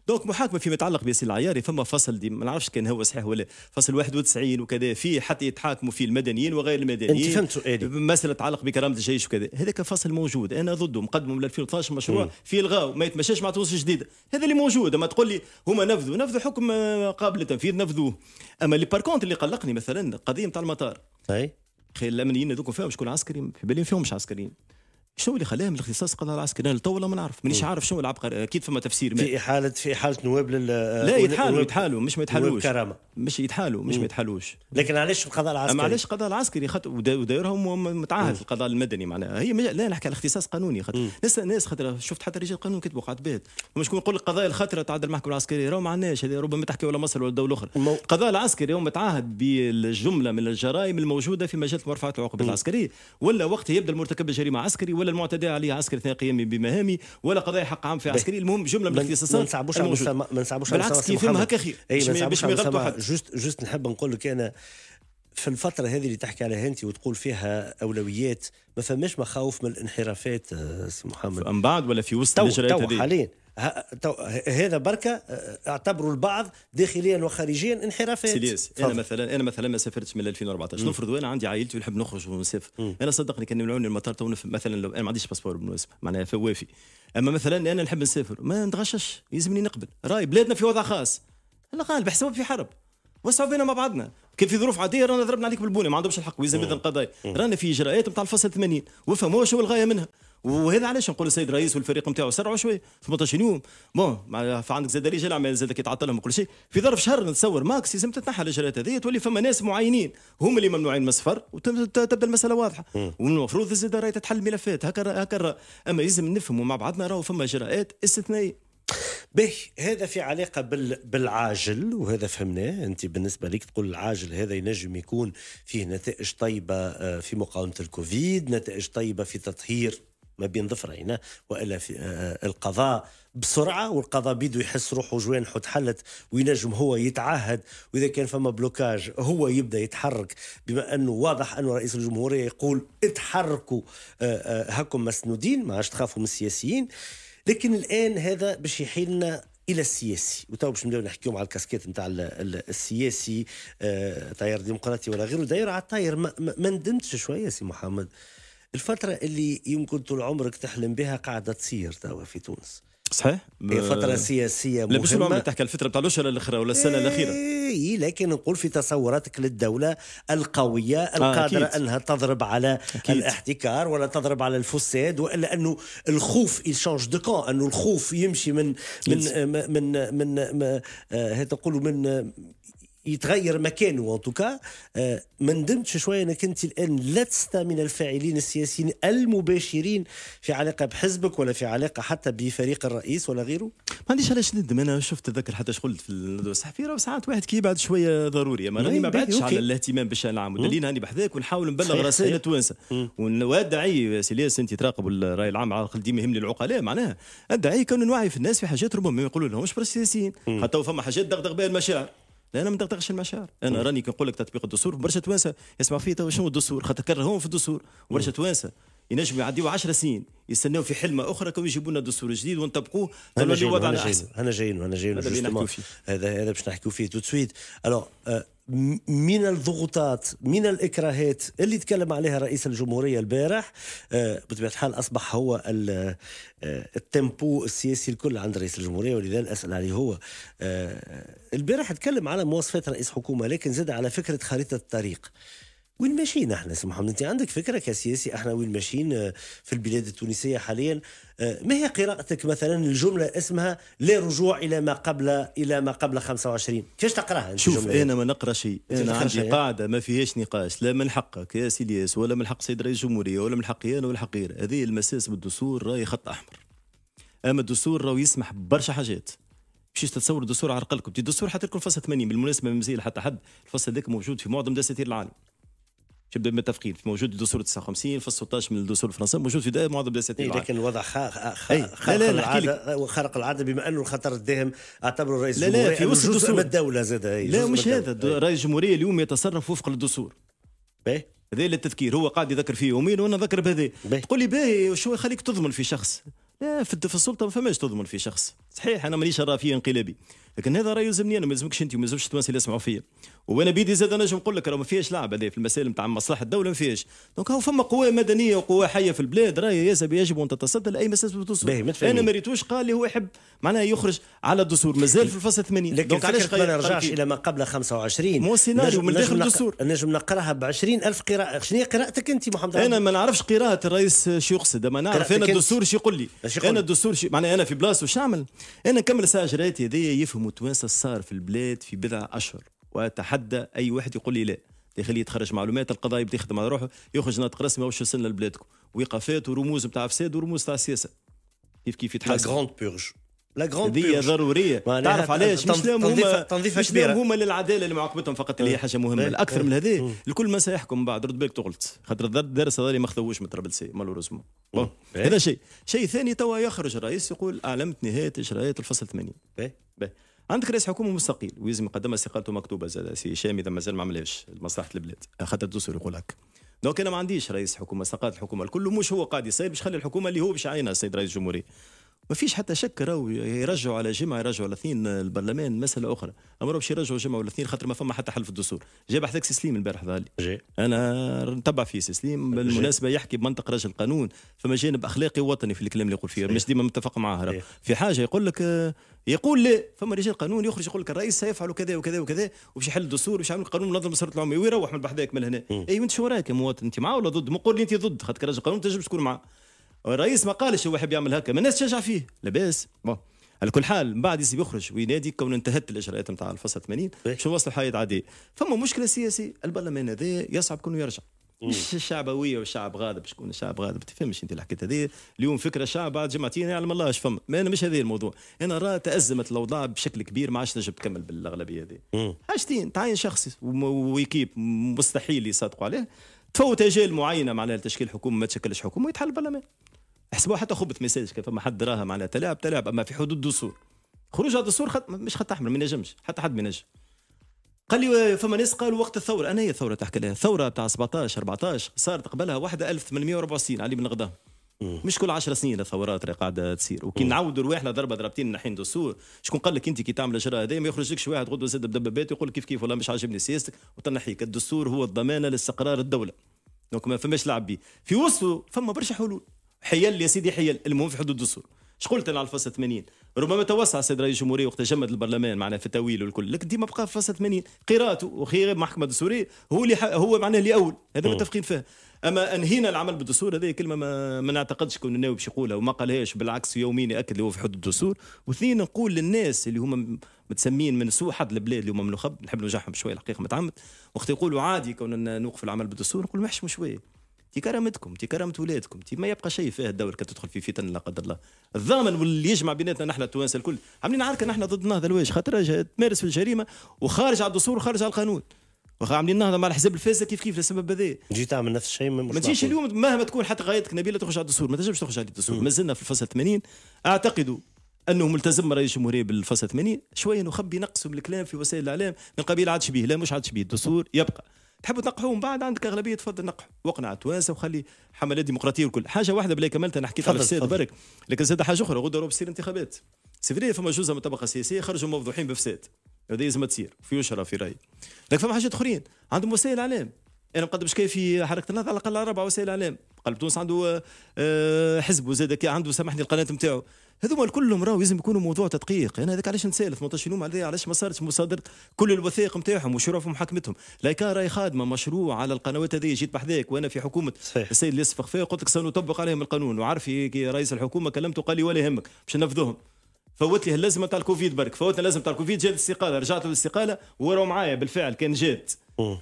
دونك محاكمه فيما يتعلق بياسين العياري فما فصل دي ما نعرفش كان هو صحيح ولا فصل 91 وكذا فيه حتى يتحاكموا فيه المدنيين وغير المدنيين انت فهمت سؤالي مساله تتعلق بكرامه الجيش وكذا هذاك فصل موجود انا ضده مقدمه من 2012 مشروع في الغاء ما يتمشاش مع تونس الجديده هذا اللي موجود اما تقول لي هما نفذوا نفذوا حكم آه، قابل للتنفيذ نفذوه اما اللي باركونت اللي قلقني مثلا قضيه نتاع المطار اي خير الامنيين هذوك فيهم شكون عسكري في بالي مش عسكريين شنو اللي خلاهم الاختصاص قال عسكري انا لتوا ما نعرف مانيش عارف شنو العبقري اكيد فما تفسير ما في احاله في احاله نواب لل لا يتحالوا يتحالوا مش ما يتحالوش كرامه مش يتحالوا مش ما يتحالوش لكن علاش القضاء العسكري علاش القضاء العسكري خاطر ودايرهم متعهد القضاء المدني معناها هي لا نحكي على اختصاص قانوني خاطر ناس ناس خاطر شفت حتى رجال قانون كتبوا بيت مش يقول لك قضايا الخطره تعد المحكمه العسكريه راهو ما عندناش هذه ربما تحكي ولا مصر ولا دوله اخرى القضاء العسكري هو متعهد بالجمله من الجرائم الموجوده في مجال مرفعات العقوبات العسكريه ولا وقت يبدا المرتكب بجريمه عسكري ولا ولا المعتدى عليه عسكري اثناء قيامي بمهامي ولا قضايا حق عام في عسكري المهم جمله من الاختصاصات إيه، ما نصعبوش ما نصعبوش بالعكس كي فهم هكا خير باش ما يغلطوا حد جوست جوست نحب نقول لك انا في الفتره هذه اللي تحكي عليها انت وتقول فيها اولويات ما فماش مخاوف من الانحرافات آه، سي محمد من بعد ولا في وسط الاجراءات هذه حاليا هذا بركة آه، اعتبروا البعض داخليا وخارجيا انحرافات سيديس انا مثلا انا مثلا ما سافرتش من 2014 نفرض انا عندي عائلتي ونحب نخرج ونسافر انا صدقني كان يمنعوني المطار تو مثلا لو انا ما عنديش باسبور بالمناسبة معناها فوافي اما مثلا انا نحب نسافر ما نتغشش يلزمني نقبل راي بلادنا في وضع خاص الغالب غالب في حرب وسعوا مع بعضنا كان في ظروف عاديه رانا ضربنا عليك بالبونه ما عندهمش الحق ويزم اذن قضايا رانا في اجراءات نتاع الفصل 80 وفهموا شو الغايه منها وهذا علاش نقول السيد الرئيس والفريق نتاعو سرعوا شويه 18 يوم بون فعندك زاد رجال اعمال زاد كيتعطلهم وكل شيء في ظرف شهر نتصور ماكس لازم تتنحى الاجراءات هذه تولي فما ناس معينين هم اللي ممنوعين من السفر وتبدا المساله واضحه والمفروض زاد راهي تتحل ملفات هكا هكا اما لازم نفهموا مع بعضنا راهو فما اجراءات استثنائيه به هذا في علاقه بال... بالعاجل وهذا فهمناه انت بالنسبه لك تقول العاجل هذا ينجم يكون فيه نتائج طيبه آه، في مقاومه الكوفيد نتائج طيبه في تطهير ما بين ظفرينا والا في آه، آه، القضاء بسرعه والقضاء بيدو يحس روحه جوانحه تحلت وينجم هو يتعهد واذا كان فما بلوكاج هو يبدا يتحرك بما انه واضح انه رئيس الجمهوريه يقول اتحركوا هاكم مسنودين ما عادش تخافوا من السياسيين لكن الان هذا باش يحيلنا الى السياسي وتو باش نبداو نحكيو مع الكاسكيت نتاع السياسي تيار آه، ديمقراطي ولا غيره داير على الطاير ما, ما ندمتش شويه سي محمد الفتره اللي يمكن طول عمرك تحلم بها قاعده تصير توا في تونس صحيح فترة آه، سياسية مهمة لا باش تحكي الفترة بتاع الأشهر الأخرى ولا السنة الأخيرة إي لكن نقول في تصوراتك للدولة القوية آه، القادرة آه أكيد. أنها تضرب على أكيد. الاحتكار ولا تضرب على الفساد وإلا أنه الخوف يشانج دو كون أنه الخوف يمشي من من من من, آه، من, من, من تقولوا من يتغير مكانه ان توكا آه، ما ندمتش شويه انك انت الان لست من الفاعلين السياسيين المباشرين في علاقه بحزبك ولا في علاقه حتى بفريق الرئيس ولا غيره؟ ما عنديش علاش ندم انا شفت تذكر حتى شغلت قلت في الصحفيه راه ساعات واحد كي بعد شويه ضروري ما راني ما بعدش على الاهتمام بالشان العام دليل راني بحذاك ونحاول نبلغ رسائل التوانسه وادعي سيلياس انت تراقب الراي العام على الاقل ديما يهمني العقلاء معناها ادعي كون نوعي في الناس في حاجات ربما ما يقولوا لهمش السياسيين حتى فما حاجات دغدغ بها المشاعر لا انا ما ندغدغش المشاعر انا طيب. راني كنقول لك تطبيق الدستور برشا توانسه يسمع فيه تو شنو الدستور خاطر كرهوهم في الدستور برشا توانسه ينجموا يعديوا 10 سنين يستناو في حلمه اخرى كون يجيبوا لنا دستور جديد ونطبقوه انا جايين انا جايين انا جايين هذا هذا باش نحكيو فيه تو سويت الوغ من الضغوطات من الإكراهات اللي تكلم عليها رئيس الجمهورية البارح آه، بطبيعة الحال أصبح هو آه، التيمبو السياسي الكل عند رئيس الجمهورية ولذلك أسأل عليه هو آه، البارح تكلم على مواصفات رئيس حكومة لكن زاد على فكرة خريطة الطريق وين ماشيين احنا سمح انت عندك فكره كسياسي احنا وين ماشيين آه، في البلاد التونسيه حاليا آه، ما هي قراءتك مثلا الجمله اسمها لا رجوع الى ما قبل الى ما قبل 25 كيفاش تقراها انت شوف انا ما نقرا شيء انا عندي قاعده ما فيهاش نقاش لا من حقك يا سيدي ولا من حق سيد رئيس الجمهوريه ولا من حقي انا ولا حق غير هذه المساس بالدستور راهي خط احمر اما الدستور راهو يسمح برشا حاجات مش تتصور الدستور على عرقلكم الدستور حتى يكون فصل 80 بالمناسبه مازال حتى حد الفصل هذاك موجود في معظم دساتير العالم تبدا متفقين من التفقيد موجود الدستور 59 في 16 من الدستور الفرنسي موجود في معظم الاساتذه إيه لكن الوضع خارق, إيه، خارق لا لا العاده خارق العاده بما انه الخطر الداهم اعتبره الرئيس لا لا في وسط الدستور الدوله زاد لا مش هذا إيه. رئيس الجمهوريه اليوم يتصرف وفق الدستور باهي هذا للتذكير هو قاعد يذكر فيه يومين وانا ذكر بهذا تقول لي باهي شو يخليك تضمن في شخص لا في السلطه ما فماش تضمن في شخص صحيح انا مانيش رافي انقلابي لكن هذا راي يلزمني انا ما يلزمكش انت وما يلزمش التوانسه اللي يسمعوا فيا وانا بيدي زاد انا نقول لك راه ما فيهاش لعب هذه في المسائل نتاع مصلحه الدوله ما فيهاش دونك هو فما قوى مدنيه وقوى حيه في البلاد راهي يجب يجب ان تتصدى لاي مسألة بتصور انا ما ريتوش قال اللي هو يحب معناها يخرج على الدستور مازال في الفصل 80 لكن علاش ما نرجعش الى ما قبل 25 مو سيناريو من داخل الدستور نجم نقراها ب 20000 قراءه شنو هي قراءتك انت محمد انا ما نعرفش قراءه الرئيس شو يقصد ما نعرف انا الدستور شو يقول لي انا الدستور شي... معناها انا في بلاصه شو نعمل انا نكمل ساعه جراتي هذيا يفهموا التوانسه صار في البلاد في بضع اشهر واتحدى اي واحد يقول لي لا يخليه يتخرج معلومات القضايا بدي يخدم على روحه يخرج ناطق رسمي واش وصلنا لبلادكم وقفات ورموز نتاع فساد ورموز تاع السياسه كيف كيف يتحاسب لا غروند بيرج لا غروند بيرج هذه ضروريه تعرف علاش مش لهم هما تنظيف مش لهم هما للعداله اللي معاقبتهم فقط اللي هي حاجه مهمه إيه، الاكثر من إيه، هذه إيه. الكل ما سيحكم بعد رد بالك تغلط خاطر الدرس هذا اللي ما خذوش من طرابلسي مالوريزمون هذا شيء شيء ثاني توا يخرج الرئيس يقول اعلمت نهايه اجراءات الفصل 80 باهي عندك رئيس حكومه مستقيل ويزم يقدم استقالته مكتوبه زاد سي هشام اذا مازال ما عملهاش لمصلحه البلاد خاطر الدستور يقول لك دونك انا ما عنديش رئيس حكومه استقالت الحكومه الكل مش هو قاعد يصير باش يخلي الحكومه اللي هو باش يعينها السيد رئيس الجمهوريه ما فيش حتى شك راهو يرجعوا على جمعه يرجعوا على اثنين البرلمان مساله اخرى اما باش يرجعوا جمعه ولا اثنين خاطر ما فما حتى حل في الدستور جاب حداك سليم البارح ظهرلي انا نتبع فيه سليم بالمناسبه يحكي بمنطق رجل القانون فما جانب اخلاقي ووطني في الكلام اللي يقول فيه مش ديما متفق معاه في حاجه يقول لك يقول لا فما رجال قانون يخرج يقول لك الرئيس سيفعل كذا وكذا وكذا وباش يحل الدستور وباش يعمل قانون منظم مسارات العموميه ويروح من بحذاك من هنا اي انت شو رايك يا مواطن انت معاه ولا ضد ما قول لي انت ضد خاطر رجل قانون تجب تكون معاه الرئيس ما قالش هو يحب يعمل هكا ما الناس تشجع فيه لاباس بون على كل حال من بعد يسيب يخرج وينادي كون انتهت الاجراءات نتاع الفصل 80 باش نوصلوا حياة عادية فما مشكله سياسيه البرلمان هذا يصعب كونه يرجع مش الشعبويه والشعب غاضب شكون الشعب غاضب تفهمش انت الحكايه هذه اليوم فكره شعب بعد جمعتين يعلم الله اش فما ما انا مش هذا الموضوع انا راه تازمت الاوضاع بشكل كبير ما عادش تنجم تكمل بالاغلبيه هذه حاجتين تعين شخصي ويكيب مستحيل يصدقوا عليه تفوت اجال معينه معناها لتشكيل حكومه ما تشكلش حكومه ويتحل البرلمان حسبوا حتى خبث مساج كيف ما فما حد دراهم معناها تلاعب تلاعب اما في حدود دسور خروج هذا الدسور خط مش خط احمر ما ينجمش حتى حد ما ينجم قال لي آه، فما ناس قالوا وقت الثوره انا هي الثوره تحكي لها الثوره تاع 17 14 صارت قبلها واحده 1864 علي بن غدام مش كل 10 سنين الثورات اللي قاعده تصير وكي نعاودوا رواحنا ضربه ضربتين نحين دسور شكون قال لك انت كي تعمل الاجراء هذا ما يخرجكش واحد غدوه زاد بدبابات ويقول كيف كيف ولا مش عاجبني سياستك وتنحيك الدستور هو الضمانه لاستقرار الدوله دونك ما فماش لعب بيه في وسطه فما برشا حلول حيل يا سيدي حيل المهم في حدود الدستور اش قلت انا على الفصل 80 ربما توسع السيد رئيس الجمهوريه وقت جمد البرلمان معناها في التاويل والكل لكن ديما بقى في الفصل 80 قراءته وخير محكمه الدستوريه هو اللي هو معناه اللي اول هذا متفقين فيه اما انهينا العمل بالدستور هذه كلمه ما, ما نعتقدش كون الناوي باش يقولها وما قالهاش بالعكس يومين ياكد اللي هو في حدود الدستور واثنين نقول للناس اللي هما متسمين من سوء حظ البلاد اللي هما من الخب نحب نجحهم شويه الحقيقه متعمد وقت يقولوا عادي كون نوقف العمل بالدستور نقول ما شويه تي كرامتكم تي كرامه ولادكم تي ما يبقى شيء فيه الدور كتدخل في فتن لا قدر الله الضامن واللي يجمع بيناتنا نحن التوانسه الكل عاملين عركه نحن ضد النهضه الواج خاطر تمارس في الجريمه وخارج على الدستور وخارج على القانون عاملين نهضه مع الحزب الفاسد كيف كيف للسبب هذا تجي تعمل نفس الشيء ما تجيش اليوم مهما تكون حتى غايتك نبيله تخرج على الدستور ما تنجمش تخرج على الدستور ما زلنا في الفصل 80 اعتقد انه ملتزم رئيس الجمهوريه بالفصل 80 شويه نخبي نقسم الكلام في وسائل الاعلام من قبيل عادش به لا مش عادش به الدستور يبقى تحب تنقحوا من بعد عندك اغلبيه تفضل نقح واقنع تونس وخلي حملات ديمقراطيه وكل حاجه واحده بلا كملتها انا حكيت على السيد برك لكن زاد حاجه اخرى غدا بصير تصير انتخابات سي فما جزء من الطبقه السياسيه خرجوا موضوحين بفساد هذا لازم تصير في يشرى في رايي لكن فما حاجات اخرين عندهم وسائل اعلام انا مقدمش كيف في حركه النهضه على الاقل اربع وسائل اعلام قلب تونس عنده آه، حزب وزاد عنده سامحني القناه نتاعو هذوما كلهم راهو لازم يكونوا موضوع تدقيق انا هذاك علاش نسال 18 يوم على علاش ما صارتش مصادره كل الوثائق نتاعهم وشرف محاكمتهم لا كان راهي خادمه مشروع على القنوات هذه جيت بحذاك وانا في حكومه صحيح. السيد يصفق خفاي قلت لك سنطبق عليهم القانون وعارف كي رئيس الحكومه كلمته قال لي ولا يهمك باش نفذوهم فوت لي اللازمه تاع الكوفيد برك فوتنا لازم تاع الكوفيد جات الاستقاله رجعت للاستقاله وراه معايا بالفعل كان جات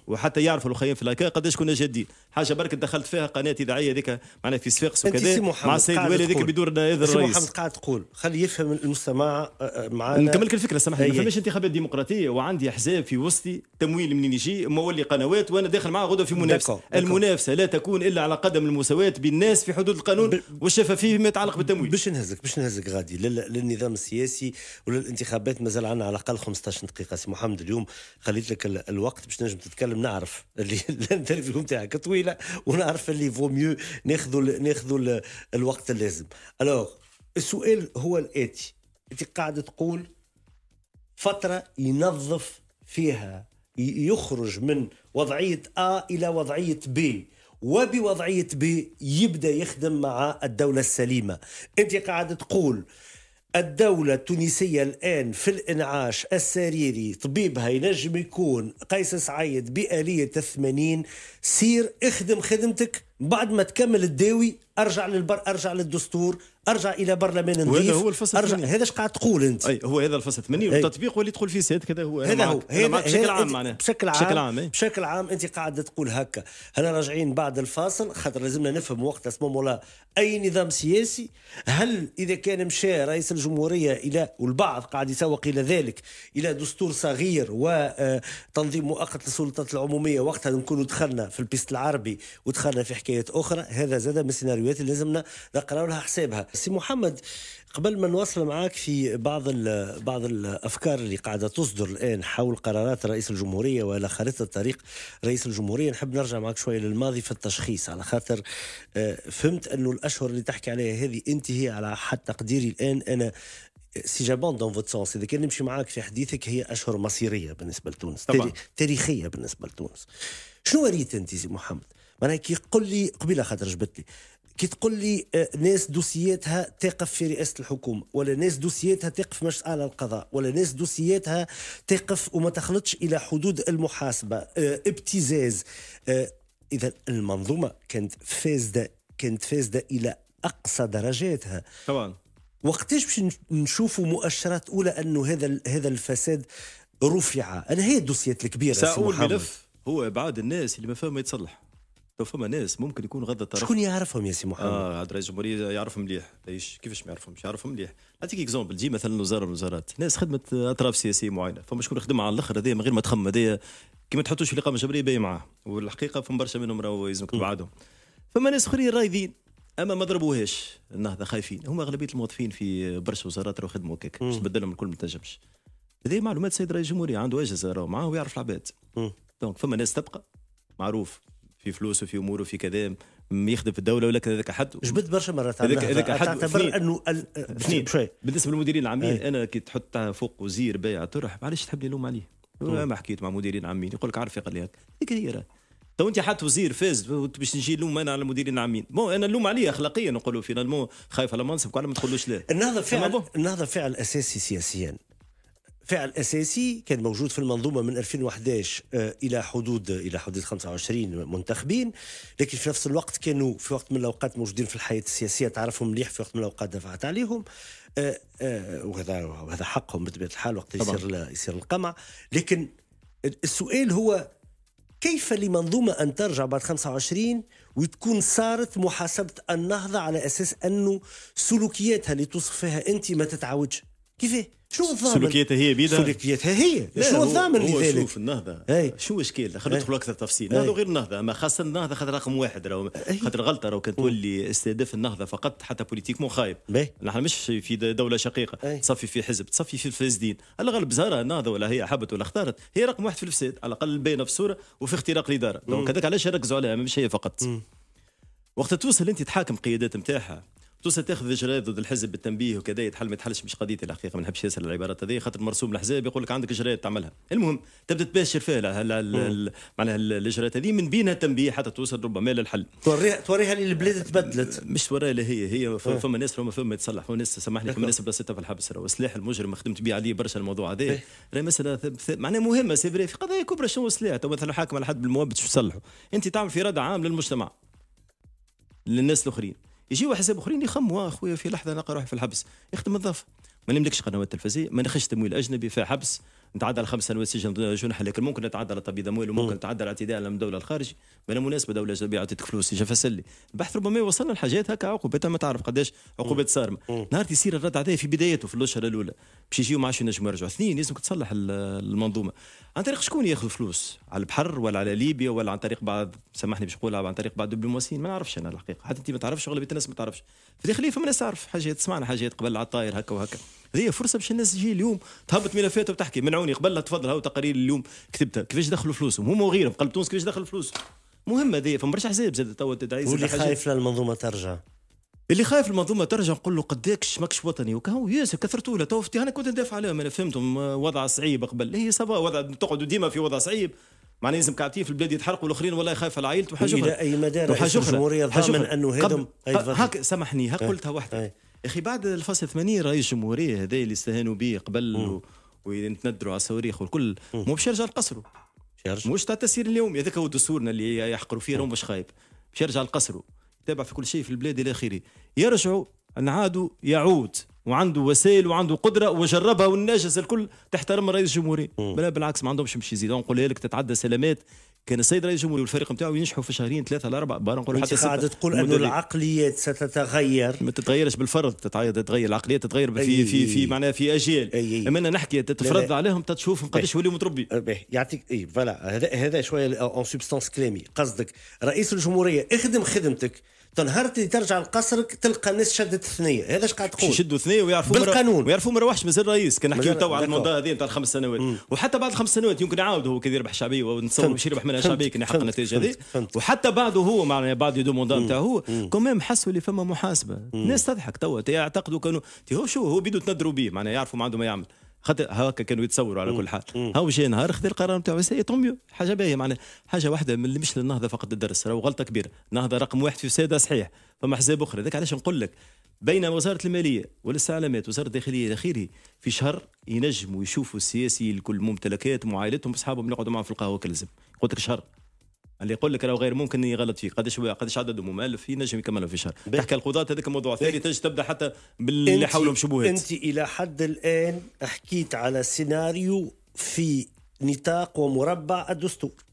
وحتى يعرفوا الاخوين في الهكا قداش كنا جادين حاجه برك دخلت فيها قناه اذاعيه هذيك معناها في صفاقس وكذا مع السيد الوالي هذيك بدور نائب الرئيس سي محمد قاعد تقول خلي يفهم المستمع آه، آه، معنا نكمل لك الفكره سامحني ما إيه، إيه. فماش انتخابات ديمقراطيه وعندي احزاب في وسطي تمويل منين يجي مولي قنوات وانا داخل معاه غدوه في منافسه المنافسه لا تكون الا على قدم المساواه بين الناس في حدود القانون ب... والشفافيه فيما يتعلق بالتمويل باش نهزك باش نهزك غادي للنظام السياسي وللانتخابات مازال عندنا على الاقل 15 دقيقه سي محمد اليوم خليت لك الوقت باش نجم تتكلم نعرف اللي الانترفيو نتاعك طويله ونعرف اللي فو ميو ناخذوا ناخذوا الوقت اللازم الوغ السؤال هو الاتي انت قاعد تقول فتره ينظف فيها يخرج من وضعيه ا الى وضعيه بي وبوضعيه بي يبدا يخدم مع الدوله السليمه انت قاعد تقول الدولة التونسية الآن في الإنعاش السريري طبيبها ينجم يكون قيس سعيد بآلية الثمانين سير اخدم خدمتك بعد ما تكمل الداوي ارجع للبر ارجع للدستور ارجع الى برلمان نظيف وهذا هو الفصل ارجع هذا قاعد تقول انت اي هو هذا الفصل 8 والتطبيق واللي يدخل فيه سيد كذا هو هذا هو بشكل عام معناه بشكل عام بشكل عام, بشكل عام انت قاعد تقول هكا هنا راجعين بعد الفاصل خاطر لازمنا نفهم وقت اسمه اي نظام سياسي هل اذا كان مشى رئيس الجمهوريه الى والبعض قاعد يسوق الى ذلك الى دستور صغير وتنظيم آه، مؤقت للسلطات العموميه وقتها نكونوا دخلنا في البيست العربي ودخلنا في حكايات اخرى هذا زاد من السيناريوهات اللي لازمنا نقراو لها حسابها سي محمد قبل ما نواصل معاك في بعض ال بعض الافكار اللي قاعده تصدر الان حول قرارات رئيس الجمهوريه ولا خريطه طريق رئيس الجمهوريه نحب نرجع معك شويه للماضي في التشخيص على خاطر آه، فهمت انه الاشهر اللي تحكي عليها هذه انتهي على حد تقديري الان انا سي جابون دون فوت سونس اذا كان نمشي معاك في حديثك هي اشهر مصيريه بالنسبه لتونس طبعا. تاريخيه بالنسبه لتونس شنو وريت انت سي محمد معناها كي تقول لي قبيله خاطر جبت لي كي تقول لي آه، ناس دوسياتها تقف في رئاسه الحكومه ولا ناس دوسياتها تقف في مجلس اعلى القضاء ولا ناس دوسياتها تقف وما تخلطش الى حدود المحاسبه آه، ابتزاز آه، اذا المنظومه كانت فاسده كانت فاسده الى اقصى درجاتها طبعا وقتاش باش نشوفوا مؤشرات اولى انه هذا هذا الفساد رفع انا هي الدوسيات الكبيره سأقول ملف هو ابعاد الناس اللي ما فهم يتصلح لو فما ناس ممكن يكون غض الطرف شكون يعرفهم يا سي محمد؟ اه عاد رئيس الجمهورية يعرف مليح ايش كيفاش ما يعرفهمش يعرفهم مليح نعطيك اكزومبل تجي مثلا وزاره من الوزارات ناس خدمت اطراف سياسيه معينه فما شكون يخدم على الاخر هذايا من غير ما تخمم هذايا كي ما تحطوش في الاقامه الجبريه باهي معاه والحقيقه فما برشا منهم راهو يلزمك تبعدهم فما ناس اخرين رايدين اما ما ضربوهاش النهضه خايفين هما اغلبيه الموظفين في برشا وزارات راهو خدموا هكاك باش تبدلهم الكل ما تنجمش هذه معلومات السيد رئيس الجمهوريه عنده اجهزه راهو معاه ويعرف العباد دونك فما ناس تبقى معروف في فلوس وفي امور وفي كذا يخدم في الدوله ولكن هذاك حد جبد برشا مرات هذاك هذاك حد تعتبر انه بشوي بالنسبه للمديرين العامين إيه. انا كي تحط فوق وزير بايع طرح معلش تحبني نلوم عليه ما حكيت مع مديرين عامين يقول لك عارف قال لي هي تو انت حاط وزير فاز باش نجي نلوم انا على المديرين العامين بون انا نلوم عليه اخلاقيا نقولوا فينا خايف على منصبك ما تقولوش لا النهضه فعل النهضه فعل اساسي سياسيا فعل اساسي كان موجود في المنظومه من 2011 آه، الى حدود الى حدود 25 منتخبين لكن في نفس الوقت كانوا في وقت من الاوقات موجودين في الحياه السياسيه تعرفهم مليح في وقت من الاوقات دفعت عليهم آه، آه، وهذا وهذا حقهم بطبيعه الحال وقت يصير يصير القمع لكن السؤال هو كيف لمنظومة أن ترجع بعد 25 وتكون صارت محاسبة النهضة على أساس أنه سلوكياتها اللي توصف فيها أنت ما تتعاودش كيفاه؟ شو الضامن سلوكياتها هي بيدها سلوكياتها هي شو الضامن لذلك شوف النهضه أي. شو اشكال خلينا ندخلوا اكثر تفصيل هذا غير النهضه اما خاصه النهضه خاطر رقم واحد راهو خاطر غلطه راهو كانت تولي استهداف النهضه فقط حتى بوليتيكمون خايب نحن مش في دوله شقيقه تصفي في حزب تصفي في الفاسدين على الاقل زهرها النهضه ولا هي حبت ولا اختارت هي رقم واحد في الفساد على الاقل باينه في الصوره وفي اختراق الاداره دونك هذاك علاش ركزوا عليها مش هي فقط وقت توصل انت تحاكم قيادات نتاعها خصوصا تاخذ اجراءات ضد الحزب بالتنبيه وكذا يتحل ما يتحلش مش قضيتي الحقيقه ما نحبش ياسر العبارات هذه خاطر مرسوم الاحزاب يقول لك عندك اجراءات تعملها المهم تبدا تباشر فيها معناها الاجراءات هذه من بينها التنبيه حتى توصل ربما للحل توريها توريها للبلاد تبدلت مش توريها هي هي فما ناس فما فما يتصلح فما ناس سامحني فما ناس بلاصتها في الحبس راهو سلاح المجرم خدمت به عليه برشا الموضوع هذا إيه. راهي مساله معناها مهمه سي في قضايا كبرى شنو سلاح تو مثلا حاكم على حد بالموابد شو تصلحه انت تعمل في رد عام للمجتمع للناس الاخرين يجيو احزاب اخرين يخموا آه، اخويا في لحظه نلقى روحي في الحبس يخدم الضف ما نملكش قنوات تلفزيه ما نخش تمويل اجنبي في حبس نتعدى خمس سنوات سجن جنح لكن ممكن نتعدى لتبييض اموال وممكن نتعدى الاعتداء على الدوله الخارجي من المناسبه دوله اجنبيه عطيتك فلوس يجي فسلي البحث ربما يوصلنا لحاجات هكا عقوبتها ما تعرف قداش عقوبات صارمه نهار يصير الرد عليه في بدايته في الاشهر الاولى باش يجيو ما عادش ينجموا يرجعوا اثنين لازمك تصلح المنظومه عن طريق شكون ياخذ فلوس على البحر ولا على ليبيا ولا عن طريق بعض سامحني باش نقولها عن طريق بعض الدبلوماسيين ما نعرفش انا الحقيقه حتى انت ما تعرفش اغلبيه الناس ما تعرفش في الداخليه فما ناس تعرف حاجات سمعنا حاجات قبل على الطاير هكا وهكا هذه فرصه باش الناس تجي اليوم تهبط ملفاتها وتحكي منعوني قبل تفضل هاو تقارير اليوم كتبتها كيفاش دخلوا فلوسهم هما وغيرهم قلب تونس كيفاش دخل فلوسهم مهمه هذه فما برشا حساب زاد توا تدعي واللي خايف للمنظومه ترجع اللي خايف المنظومه ترجع نقول له قداكش ماكش وطني وكهو ياسر كثرتوا له تو انا كنت ندافع عليهم انا فهمتهم آه، وضع صعيب قبل هي صبا وضع تقعدوا ديما في وضع صعيب معناها لازم قاعدين في البلاد يتحرقوا والاخرين والله خايف على عائلته وحاجه اخرى الى اي مدى الجمهوريه ضامن انه هذم هاك سامحني ها قلتها وحده اخي بعد الفصل 80 رئيس جمهوريه هذا اللي استهانوا به قبل ويتندروا على الصواريخ والكل مو باش يرجع لقصره يرجع مش تاع التسيير اليومي هذاك هو دستورنا اللي يحقروا فيه راهو مش خايب باش يرجع لقصره يتابع في كل شيء في البلاد الى اخره يرجعوا نعادوا يعود وعنده وسائل وعنده قدره وجربها والناجز الكل تحترم الرئيس الجمهوريه بلا بالعكس ما عندهمش باش يزيدوا نقولها لك تتعدى سلامات كان السيد رئيس الجمهوريه والفريق نتاعو ينجحوا في شهرين ثلاثه لاربعه بار نقول حتى قاعد تقول انه العقليات ستتغير ما تتغيرش بالفرض تتغير العقليات تتغير في أي في في معناها في اجيال أي اما انا نحكي تتفرض عليهم تشوفهم قداش يوليو متربي يعطيك اي فوالا هذا هذا شويه اون سبستانس كلامي قصدك رئيس الجمهوريه اخدم خدمتك تنهار ترجع لقصرك تلقى الناس شدت ثنيه هذا اش قاعد تقول يشدوا ثنيه ويعرفوا بالقانون ويعرفوا ما روحش مازال رئيس كان نحكيو تو على الموضوع هذه نتاع الخمس سنوات مم. وحتى بعد الخمس سنوات يمكن يعاود هو كي يربح شعبيه ونتصور باش يربح منها شعبيه كان يحقق النتائج هذه وحتى بعده هو معناها بعد دوموندان نتاع هو كوميم حسوا اللي فما محاسبه الناس تضحك توا يعتقدوا كانوا هو شو هو بيدو تندروا به معناها يعرفوا ما عنده ما يعمل خاطر هكا كانوا يتصوروا على كل حال هاو جا نهار خذ القرار نتاعو سي طوميو حاجه باهيه معناها حاجه واحده من اللي مش للنهضه فقط الدرس راهو غلطه كبيره النهضه رقم واحد في ساده صحيح فما احزاب اخرى ذاك علاش نقول لك بين وزاره الماليه والاستعلامات وزاره الداخليه الى اخره في شهر ينجموا يشوفوا السياسي الكل ممتلكات معايلتهم اصحابهم يقعدوا معهم في القهوه كلزم قلت لك شهر اللي يقول لك راه غير ممكن يغلط فيه قداش قداش عدد مؤلف ينجم يكملوا في شهر تحكي القضاة هذاك موضوع إيه. ثاني تنجم تبدا حتى باللي حولهم شبهات انت الى حد الان حكيت على سيناريو في نطاق ومربع الدستور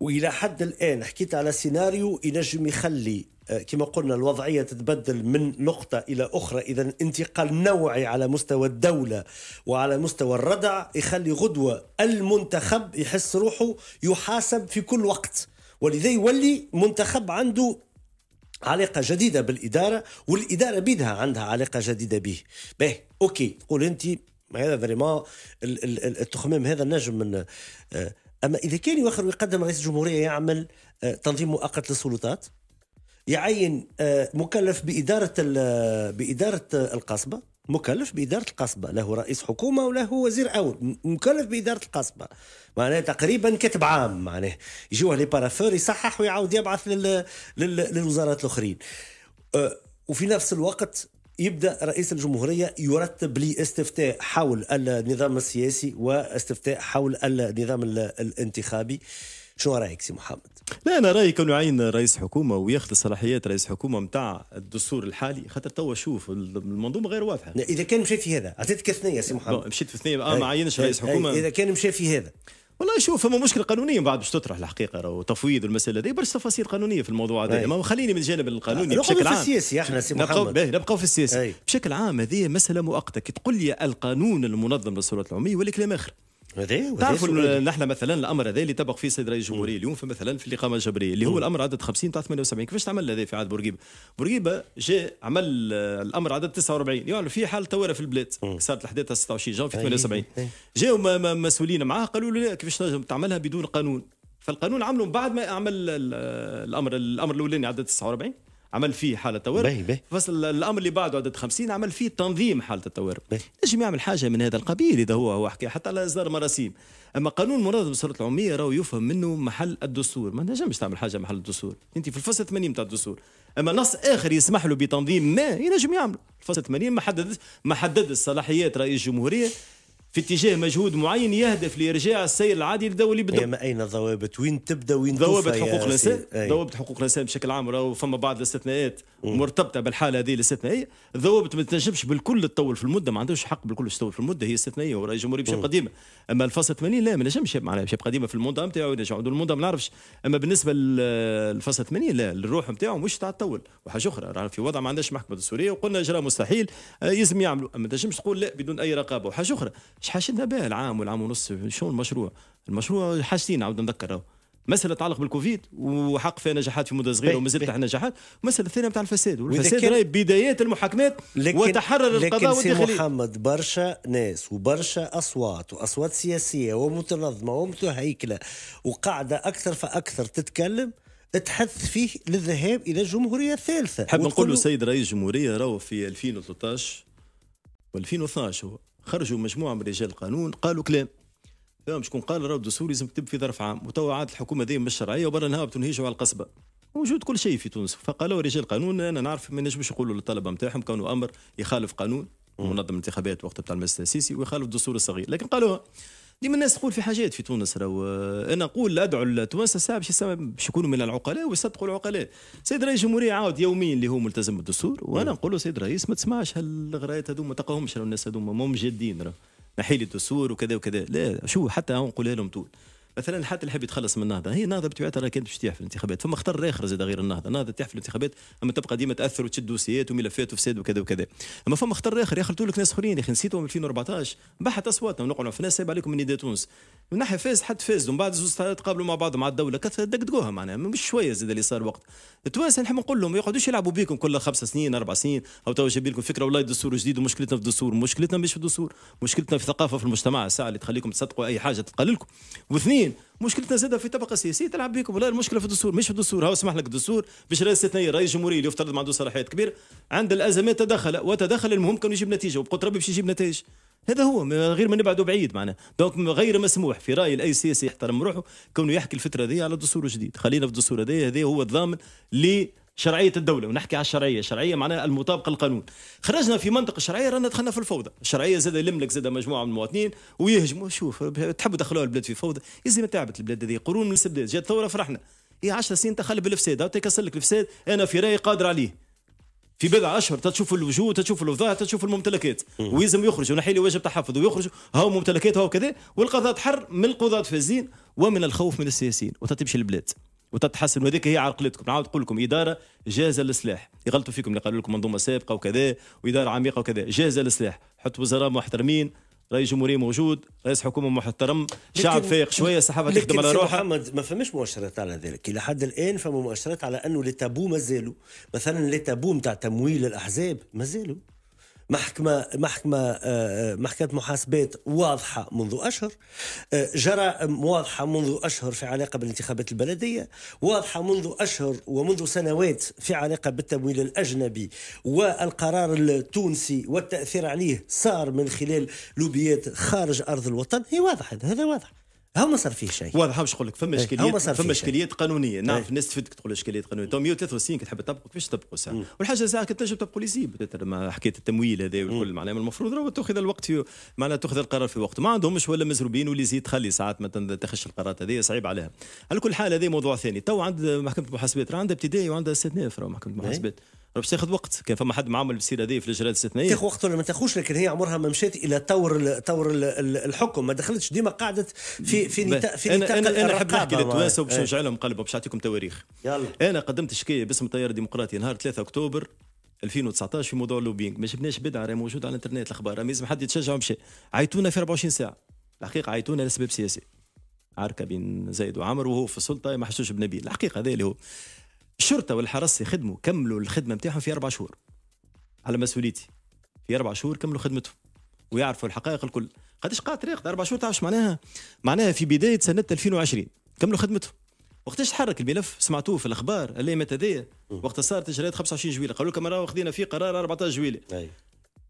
والى حد الان حكيت على سيناريو ينجم يخلي كما قلنا الوضعية تتبدل من نقطة إلى أخرى إذا انتقال نوعي على مستوى الدولة وعلى مستوى الردع يخلي غدوة المنتخب يحس روحه يحاسب في كل وقت ولذا يولي منتخب عنده علاقة جديدة بالإدارة والإدارة بيدها عندها علاقة جديدة به به أوكي تقول أنت هذا فريمون التخميم هذا نجم من آه، أما إذا كان يؤخر ويقدم رئيس الجمهورية يعمل آه، تنظيم مؤقت للسلطات يعين آه، مكلف بإدارة آه، بإدارة آه، القصبة مكلف بإدارة القصبة له رئيس حكومة وله وزير أول مكلف بإدارة القصبة معناه تقريبا كتب عام معناه يجوه لي بارافور يصحح ويعاود يبعث لل... لل... للوزارات الأخرين وفي نفس الوقت يبدا رئيس الجمهوريه يرتب لي استفتاء حول النظام السياسي واستفتاء حول النظام الانتخابي شنو رايك سي محمد؟ لا انا رايي كونه يعين رئيس حكومه وياخذ صلاحيات رئيس حكومه نتاع الدستور الحالي خاطر توا شوف المنظومه غير واضحه اذا كان مشى في هذا اعطيتك ثنيه سي محمد مشيت في ثنيه اه ما عينش رئيس حكومه اذا كان مشى في هذا والله شوف فما مشكله قانونيه بعد باش تطرح الحقيقه راهو تفويض المساله هذه برشا تفاصيل قانونيه في الموضوع هذا ما خليني من الجانب القانوني بشكل عام نبقاو في السياسي احنا سي محمد نبقاو, نبقاو في السياسي بشكل عام هذه مساله مؤقته كي تقول لي القانون المنظم للسلطات العموميه ولا كلام اخر تعرفوا نحن مثلا الامر هذا اللي طبق فيه السيد رئيس الجمهوريه اليوم فمثلا مثلا في الاقامه الجبريه اللي هو الامر عدد 50 تاع 78 كيفاش تعمل هذا في عهد بورقيبه؟ بورقيبه جاء عمل آه، الامر عدد 49 يعني في حال ثوره في البلاد صارت الاحداث 26 جون في 78 إيه، إيه. جاوا مسؤولين معاه قالوا له لا كيفاش تنجم تعملها بدون قانون فالقانون عمله بعد ما عمل آه، الامر الامر الاولاني عدد 49 عمل فيه حاله توارب بس الامر اللي بعده عدد 50 عمل فيه تنظيم حاله باهي نجم يعمل حاجه من هذا القبيل اذا هو هو حكي حتى على اصدار مراسيم اما قانون مراد الصلاه العموميه راهو يفهم منه محل الدستور ما نجمش تعمل حاجه محل الدستور انت في الفصل 80 بتاع الدستور اما نص اخر يسمح له بتنظيم ما ينجم يعمله الفصل 80 ما حدد ما حدد الصلاحيات رئيس الجمهوريه في اتجاه مجهود معين يهدف لارجاع السير العادي للدولي بدا ما اين الضوابط وين تبدا وين ضوابط حقوق الانسان ضوابط حقوق الانسان بشكل عام راهو فما بعض الاستثناءات مرتبطه بالحاله هذه الاستثنائيه الضوابط ما تنجمش بالكل تطول في المده ما عندوش حق بالكل تطول في المده هي استثنائيه وراي الجمهوريه باش قديمة اما الفصل 80 لا ما نجمش معناها باش قديمة في المنظمه نتاعو ينجم عنده المنظمه ما نعرفش اما بالنسبه للفصل 80 لا الروح نتاعو مش تاع تطول وحاجه اخرى راه في وضع ما عندناش محكمه سوريه وقلنا اجراء مستحيل آه، يلزم يعملوا اما تنجمش تقول لا بدون اي رقابه وحاجه اخرى شحاشتنا به العام والعام ونص شو المشروع المشروع حاجتين عاود نذكر مسألة تتعلق بالكوفيد وحق فيها نجاحات في مدة صغيرة وما زلت نجاحات المسألة الثانية نتاع الفساد والفساد راهي بدايات المحاكمات وتحرر القضاء والداخلية لكن سي محمد برشا ناس وبرشا أصوات وأصوات سياسية ومتنظمة ومتهيكلة وقاعدة أكثر فأكثر تتكلم تحث فيه للذهاب إلى الجمهورية الثالثة حاب نقول له سيد رئيس الجمهورية راهو في 2013 و 2012 هو خرجوا مجموعه من رجال القانون قالوا كلام فهم شكون قال راه الدستور لازم تكتب في ظرف عام وتوا عاد الحكومه مش شرعيه وبرا نهابط ونهيجوا على القصبه موجود كل شيء في تونس فقالوا رجال القانون انا نعرف ما نجمش يقولوا للطلبه نتاعهم كانوا امر يخالف قانون منظمه الانتخابات وقت بتاع المجلس التاسيسي ويخالف الدستور الصغير لكن قالوها ديما الناس تقول في حاجات في تونس راهو آه، انا اقول ادعو التوانسه ساعه باش باش يكونوا من العقلاء ويصدقوا العقلاء سيد رئيس الجمهوريه عاود يوميا اللي هو ملتزم بالدستور وانا نقول له سيد رئيس ما تسمعش هالغرايات هذوما تقاهمش الناس هذوما ماهم جادين راهو نحيل الدستور وكذا وكذا لا شو حتى نقول لهم تقول مثلا الحد اللي حاب يتخلص من النهضه هي النهضه راه كانت باش تيح في الانتخابات ثم اختار اخر زاد غير النهضه النهضه تيح في الانتخابات اما تبقى ديما تاثر وتشد دوسيات وملفات وفساد وكذا وكذا اما فما اختار اخر يا اخي لك ناس اخرين يا اخي نسيتهم 2014 بحت اصواتنا ونقعدوا في ناس سايب عليكم من يد تونس من ناحيه فاز حد فاز ومن بعد زوز تقابلوا مع بعض مع الدوله كثر دقدقوها معناها مش شويه زاد اللي صار وقت التوانسه نحب نقول لهم ما يقعدوش يلعبوا بيكم كل خمس سنين اربع سنين او تو جايبين لكم فكره والله دستور جديد ومشكلتنا في الدستور مشكلتنا مش في الدستور مشكلتنا في الثقافه في المجتمع الساعه اللي تخليكم تصدقوا اي حاجه تتقال لكم واثنين مواطنين مشكلتنا زاده في طبقه سياسيه تلعب بكم ولا المشكله في الدستور مش في الدستور هو سمح لك الدستور باش رئيس استثنائي رئيس الجمهورية اللي يفترض ما عنده صلاحيات كبيره عند الازمات تدخل وتدخل المهم كان يجيب نتيجه وبقدر ربي باش يجيب نتائج هذا هو غير ما نبعدوا بعيد معنا دونك غير مسموح في راي اي سياسي يحترم روحه كونه يحكي الفتره دي على الدستور الجديد خلينا في الدستور هذا هذا هو الضامن لي شرعيه الدوله ونحكي على الشرعيه شرعيه معناها المطابقه للقانون خرجنا في منطق الشرعيه رانا دخلنا في الفوضى الشرعيه زاد يلملك زاد مجموعه من المواطنين ويهجموا شوف تحبوا دخلوا البلاد في فوضى يزي ما تعبت البلاد هذه قرون من الاستبداد جات ثوره فرحنا هي 10 سنين تخلى بالفساد تكسر لك الفساد انا في رايي قادر عليه في بضع اشهر تشوف الوجوه تشوف الوظائف تشوف الممتلكات ويلزم يخرج ونحيل واجب تحفظ ويخرج هاو ممتلكات هاو كذا والقضاء تحر من القضاة فازين ومن الخوف من السياسيين وتتمشي البلاد وتتحسن وهذيك هي عقلتكم نعاود نقول لكم اداره جاهزه للسلاح يغلطوا فيكم اللي قالوا لكم منظومه سابقه وكذا واداره عميقه وكذا جاهزه للسلاح حط وزراء محترمين رئيس جمهورية موجود رئيس حكومة محترم شعب فايق شوية الصحافة تخدم على روحها محمد ما فماش مؤشرات على ذلك إلى حد الآن فما مؤشرات على أنه لي تابو مازالوا مثلا لي تابو نتاع تمويل الأحزاب مازالوا محكمة محكمة آه، آه، محكمة محاسبات واضحة منذ أشهر آه، جرى واضحة منذ أشهر في علاقة بالانتخابات البلدية واضحة منذ أشهر ومنذ سنوات في علاقة بالتمويل الأجنبي والقرار التونسي والتأثير عليه صار من خلال لوبيات خارج أرض الوطن هي واضح هذا واضح هو ما صار فيه شيء واضح واش نقول لك فما إيه، اشكاليات فما اشكاليات قانونيه إيه. نعرف الناس تفيدك تقول اشكاليات قانونيه تو 163 كي تحب تطبقوا كيفاش تطبقوا ساعه والحاجه ساعه كتنجم تنجم تطبقوا ليزيب ما حكايه التمويل هذا والكل معناها المفروض راه تاخذ الوقت معناها تاخذ القرار في وقت ما عندهمش ولا مزروبين وليزيد تخلي ساعات ما تخش القرارات هذه صعيب عليها على كل حال هذا موضوع ثاني تو عند محكمه المحاسبات راه عندها ابتدائي وعندها استثناء في محكمه إيه. المحاسبات باش تاخذ وقت كان فما حد معامل بالسيره هذه في الاجراءات الاستثنائيه تاخذ وقت ولا ما تاخذش لكن هي عمرها ما مشات الى طور طور الحكم ما دخلتش ديما قعدت في في نتاع في نتاع انا انا نحب نحكي للتوانسه باش نرجع لهم قلب باش نعطيكم تواريخ يلا انا قدمت شكايه باسم التيار الديمقراطي نهار 3 اكتوبر 2019 في موضوع اللوبينج ما جبناش بدعه راهي موجوده على الانترنت الاخبار لازم حد يتشجع ومشي عيطونا في 24 ساعه الحقيقه عيطونا لسبب سياسي عركه بين زايد وعمر وهو في السلطه ما حسوش بنبيل الحقيقه هذا اللي هو الشرطه والحرس يخدموا كملوا الخدمه نتاعهم في اربع شهور على مسؤوليتي في اربع شهور كملوا خدمتهم ويعرفوا الحقائق الكل قداش قاعد طريق اربع شهور تعرف معناها معناها في بدايه سنه 2020 كملوا خدمتهم وقتاش تحرك الملف سمعتوه في الاخبار اللي متى وقت صارت اجراءات 25 جويله قالوا لكم راه خذينا فيه قرار 14 جويله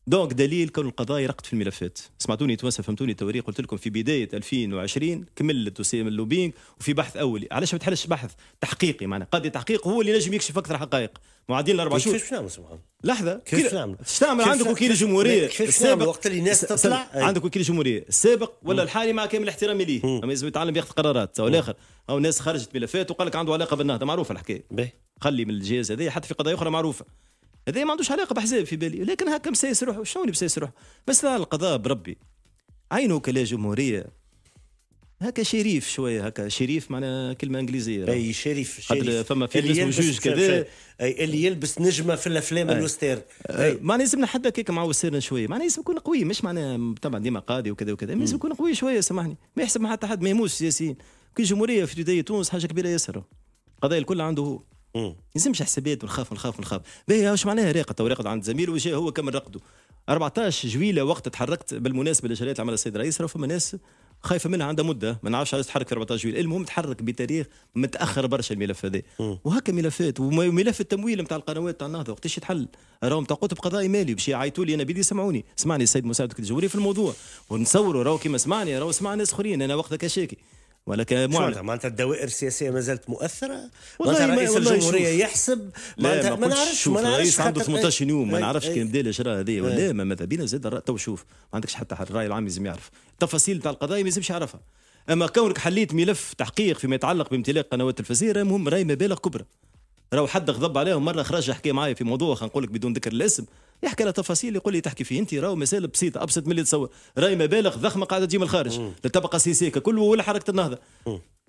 دونك دليل كون القضايا رقت في الملفات سمعتوني توانسه فهمتوني التوريق قلت لكم في بدايه 2020 كمل الدوسيه من اللوبينج وفي بحث اولي علاش ما تحلش بحث تحقيقي معنا قاضي تحقيق هو اللي نجم يكشف اكثر حقائق معدين اربع شهور كيفاش نعمل سبحان لحظه كيفاش نعمل اش نعمل عندك وكيل الجمهوريه السابق وقت اللي الناس تطلع عندك وكيل الجمهوريه السابق ولا الحالي مع كامل احترامي ليه اما لازم يتعلم ياخذ قرارات او الاخر او ناس خرجت ملفات وقال لك عنده علاقه بالنهضه معروفه الحكايه خلي من الجهاز هذا حتى في قضايا اخرى معروفه هذا ما عندوش علاقه باحزاب في بالي لكن هكا مسيس روحه شنو مسيس روحه مسألة القضاء بربي عينه كلا جمهوريه هكا شريف شويه هكا شريف معنا كلمه انجليزيه اي شريف شريف فما فيلم اسمه جوج كذا اي اللي يلبس نجمه في الافلام الوستير معناها لازمنا حتى كيك مع وسيرنا شويه معناها لازم يكون قوي مش معناها طبعا ديما قاضي وكذا وكذا لازم يكون قوي شويه سامحني ما يحسب مع حتى حد ما يموتش سياسيين كي جمهوريه في تونس حاجه كبيره ياسر القضايا الكل عنده هو يلزمش حسابات ونخاف ونخاف ونخاف باهي واش معناها راقد تو راقد عند زميله وجا هو كمل رقده 14 جويله وقت تحركت بالمناسبه اللي اللي عملها السيد الرئيس راه فما ناس خايفه منها عندها مده ما نعرفش علاش تحرك في 14 جويل المهم تحرك بتاريخ متاخر برشا الملف هذا وهكا ملفات وملف التمويل نتاع القنوات نتاع النهضه وقتاش يتحل راهم تقوت بقضايا مالي باش يعيطوا لي انا بيدي سمعوني سمعني السيد مساعد الجمهوري في الموضوع ونصوروا راهو كيما سمعني راهو سمع ناس اخرين انا وقتها كشاكي ولكن معناتها معناتها الدوائر السياسيه ما زالت مؤثره ما رئيس الجمهوريه يحسب معناتها ما نعرفش ما نعرفش عنده 18 يوم ما إيه، نعرفش كان بدا الاجراء هذه ولا إيه. ما ماذا بينا زاد تو شوف ما عندكش حتى الراي العام لازم يعرف التفاصيل تاع القضايا ما لازمش يعرفها اما كونك حليت ملف تحقيق فيما يتعلق بامتلاك قنوات الفزيره مهم راي مبالغ كبرى راهو حد غضب عليهم مره خرج حكي معايا في موضوع خلينا نقول لك بدون ذكر الاسم يحكي على تفاصيل يقول لي تحكي فيه انت راهو مسائل بسيطه ابسط من اللي تصور راهي مبالغ ضخمه قاعده تجي من الخارج للطبقه السياسيه ككل ولا حركه النهضه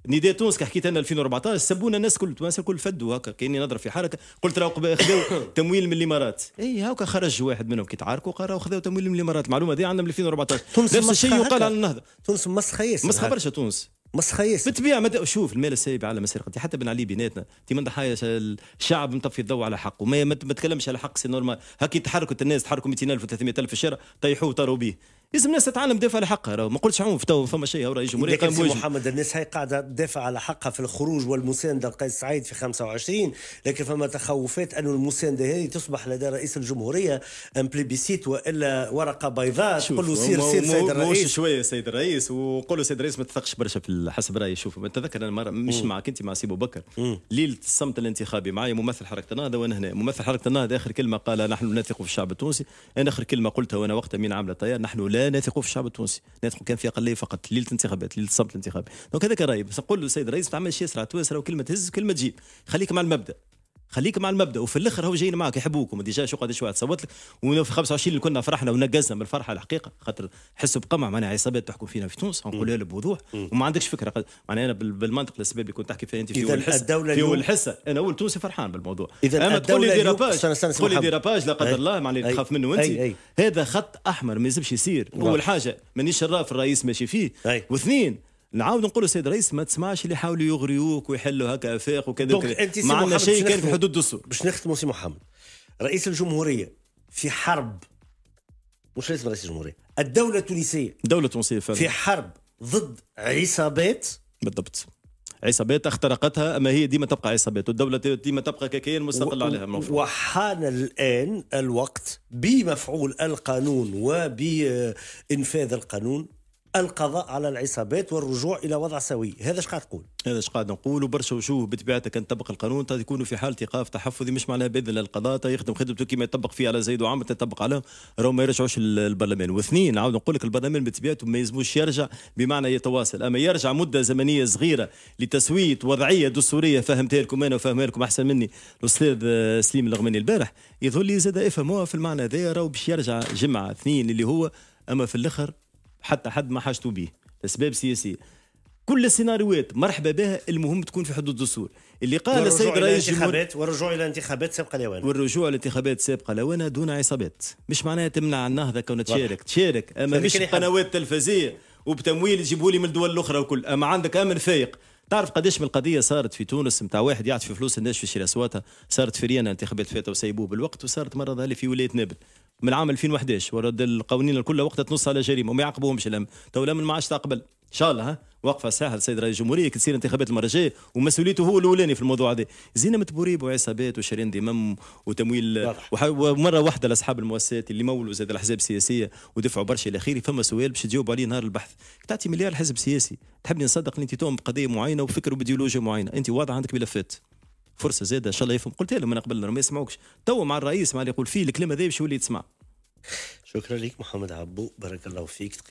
نداء تونس كي حكيت انا 2014 سبونا الناس كل تونس الكل فدوا هكا كاني نضرب في حركه قلت راهو خذوا تمويل من الامارات اي هاكا خرج واحد منهم كي تعاركوا قال راهو خذوا تمويل من الامارات المعلومه دي عندنا من 2014 نفس الشيء يقال على النهضه تونس مسخه ياسر مسخه برشا تونس مسخه ياسر بالطبيعه مد... شوف المال السايب على مسار قضية حتى بن علي بيناتنا من ضحايا الشعب مطفي الضوء على حقه ما مت... ما تكلمش على حق سي نورمال هكي تحركوا الناس تحركوا 200000 و 300000 في الشارع طيحوه طاروا به لازم الناس تتعلم تدافع على حقها ما قلتش عنهم في تو فما شيء رئيس الجمهوريه قام محمد الناس هي قاعده تدافع على حقها في الخروج والمسانده لقيس سعيد في 25 لكن فما تخوفات أن المسانده هذه تصبح لدى رئيس الجمهوريه ان بليبيسيت والا ورقه بيضاء تقول له سير سير سيد الرئيس شويه سيد الرئيس وقول له سيد الرئيس ما تثقش برشا في حسب رايي شوف تذكر انا مش معك انت مع سي بكر ليله الصمت الانتخابي معايا ممثل حركه النهضه وانا هنا ممثل حركه النهضه اخر كلمه قالها نحن نثق في الشعب التونسي انا اخر كلمه قلتها وانا وقتها مين عامله طيار نحن لا لا نثق في الشعب التونسي نثق كان في اقليه فقط ليله الانتخابات ليله الصمت الانتخابي دونك هذاك الراي بس نقول له السيد الرئيس ما تعملش يسرع تونس راهو كلمه تهز كلمه تجيب خليك مع المبدا خليك مع المبدا وفي الاخر هو جايين معك يحبوك ديجا شو قداش شويه صوت لك وفي 25 اللي كنا فرحنا ونقزنا من الفرحه الحقيقه خاطر حسوا بقمع معناها عصابات تحكم فينا في تونس نقولها له بوضوح وما عندكش فكره معناها انا بالمنطق الاسباب اللي كنت تحكي فيها انت في اول الحصه في اول الحصه انا اول تونسي فرحان بالموضوع اذا اما تقول لي ديراباج تقول لي ديراباج لا قدر الله معناها تخاف منه انت هذا خط احمر ما يلزمش يصير اول حاجه مانيش الراف الرئيس ماشي فيه واثنين نعاود نقول السيد الرئيس ما تسمعش اللي يحاولوا يغريوك ويحلوا هكا افاق وكذا وكذا ما عندنا شيء كان في حدود الدستور باش نختموا سي محمد رئيس الجمهوريه في حرب مش لازم رئيس الجمهوريه الدوله التونسيه الدوله التونسيه في حرب ضد عصابات بالضبط عصابات اخترقتها اما هي ديما تبقى عصابات والدوله ديما تبقى ككيان مستقل و... عليها المفروض وحان الان الوقت بمفعول القانون وبانفاذ القانون القضاء على العصابات والرجوع الى وضع سوي هذا اش قاعد تقول هذا اش قاعد نقول وبرشا وشوه بطبيعتها كان طبق القانون يكونوا في حاله ايقاف تحفظي مش معناها باذن القضاء يخدم خدمته كما يطبق فيه على زيد وعمر تطبق على راهو ما يرجعوش للبرلمان واثنين نعاود نقول لك البرلمان بطبيعته ما يلزموش يرجع بمعنى يتواصل اما يرجع مده زمنيه صغيره لتسويه وضعيه دستوريه فهمتها لكم انا وفهمها لكم احسن مني الاستاذ آه، سليم الغماني البارح يظل لي زاد افهموها في المعنى هذا راهو باش يرجع جمعه اثنين اللي هو اما في الاخر حتى حد ما حاجته به لاسباب سياسيه كل السيناريوهات مرحبا بها المهم تكون في حدود الدستور اللي قال السيد رئيس الانتخابات والرجوع الى انتخابات سابقه لوانا والرجوع الى انتخابات سابقه لوانا دون عصابات مش معناها تمنع النهضه كون تشارك تشارك اما مش قنوات تلفزيه وبتمويل يجيبوا لي من الدول الاخرى وكل اما عندك امن فايق تعرف قداش من القضيه صارت في تونس نتاع واحد يعطي في فلوس الناس في شراسواتها اصواتها صارت في ريانا انتخابات فاتت وسيبوه بالوقت وصارت مره ظهري في ولايه نابل من العام 2011 ورد القوانين الكل وقتها تنص على جريمه وما يعاقبوهمش الام تو من ما عادش تقبل ان شاء الله ها واقفه ساهل سيد رئيس الجمهوريه كي تصير انتخابات المره الجايه ومسؤوليته هو الاولاني في الموضوع هذا زينه متبوريب وعصابات وشرين ديمام وتمويل وح... ومره واحده لاصحاب المؤسسات اللي مولوا زاد الاحزاب السياسيه ودفعوا برشا الى اخره فما سؤال باش تجاوب عليه نهار البحث تعطي مليار حزب سياسي تحبني نصدق ان انت تؤمن بقضيه معينه وفكر وبديولوجيا معينه انت واضح عندك ملفات فرصه زاده ان شاء الله يفهم قلت لهم انا قبل ما يسمعوكش تو مع الرئيس مع اللي يقول فيه الكلام هذه باش يولي يتسمع شكرا لك محمد عبو بارك الله فيك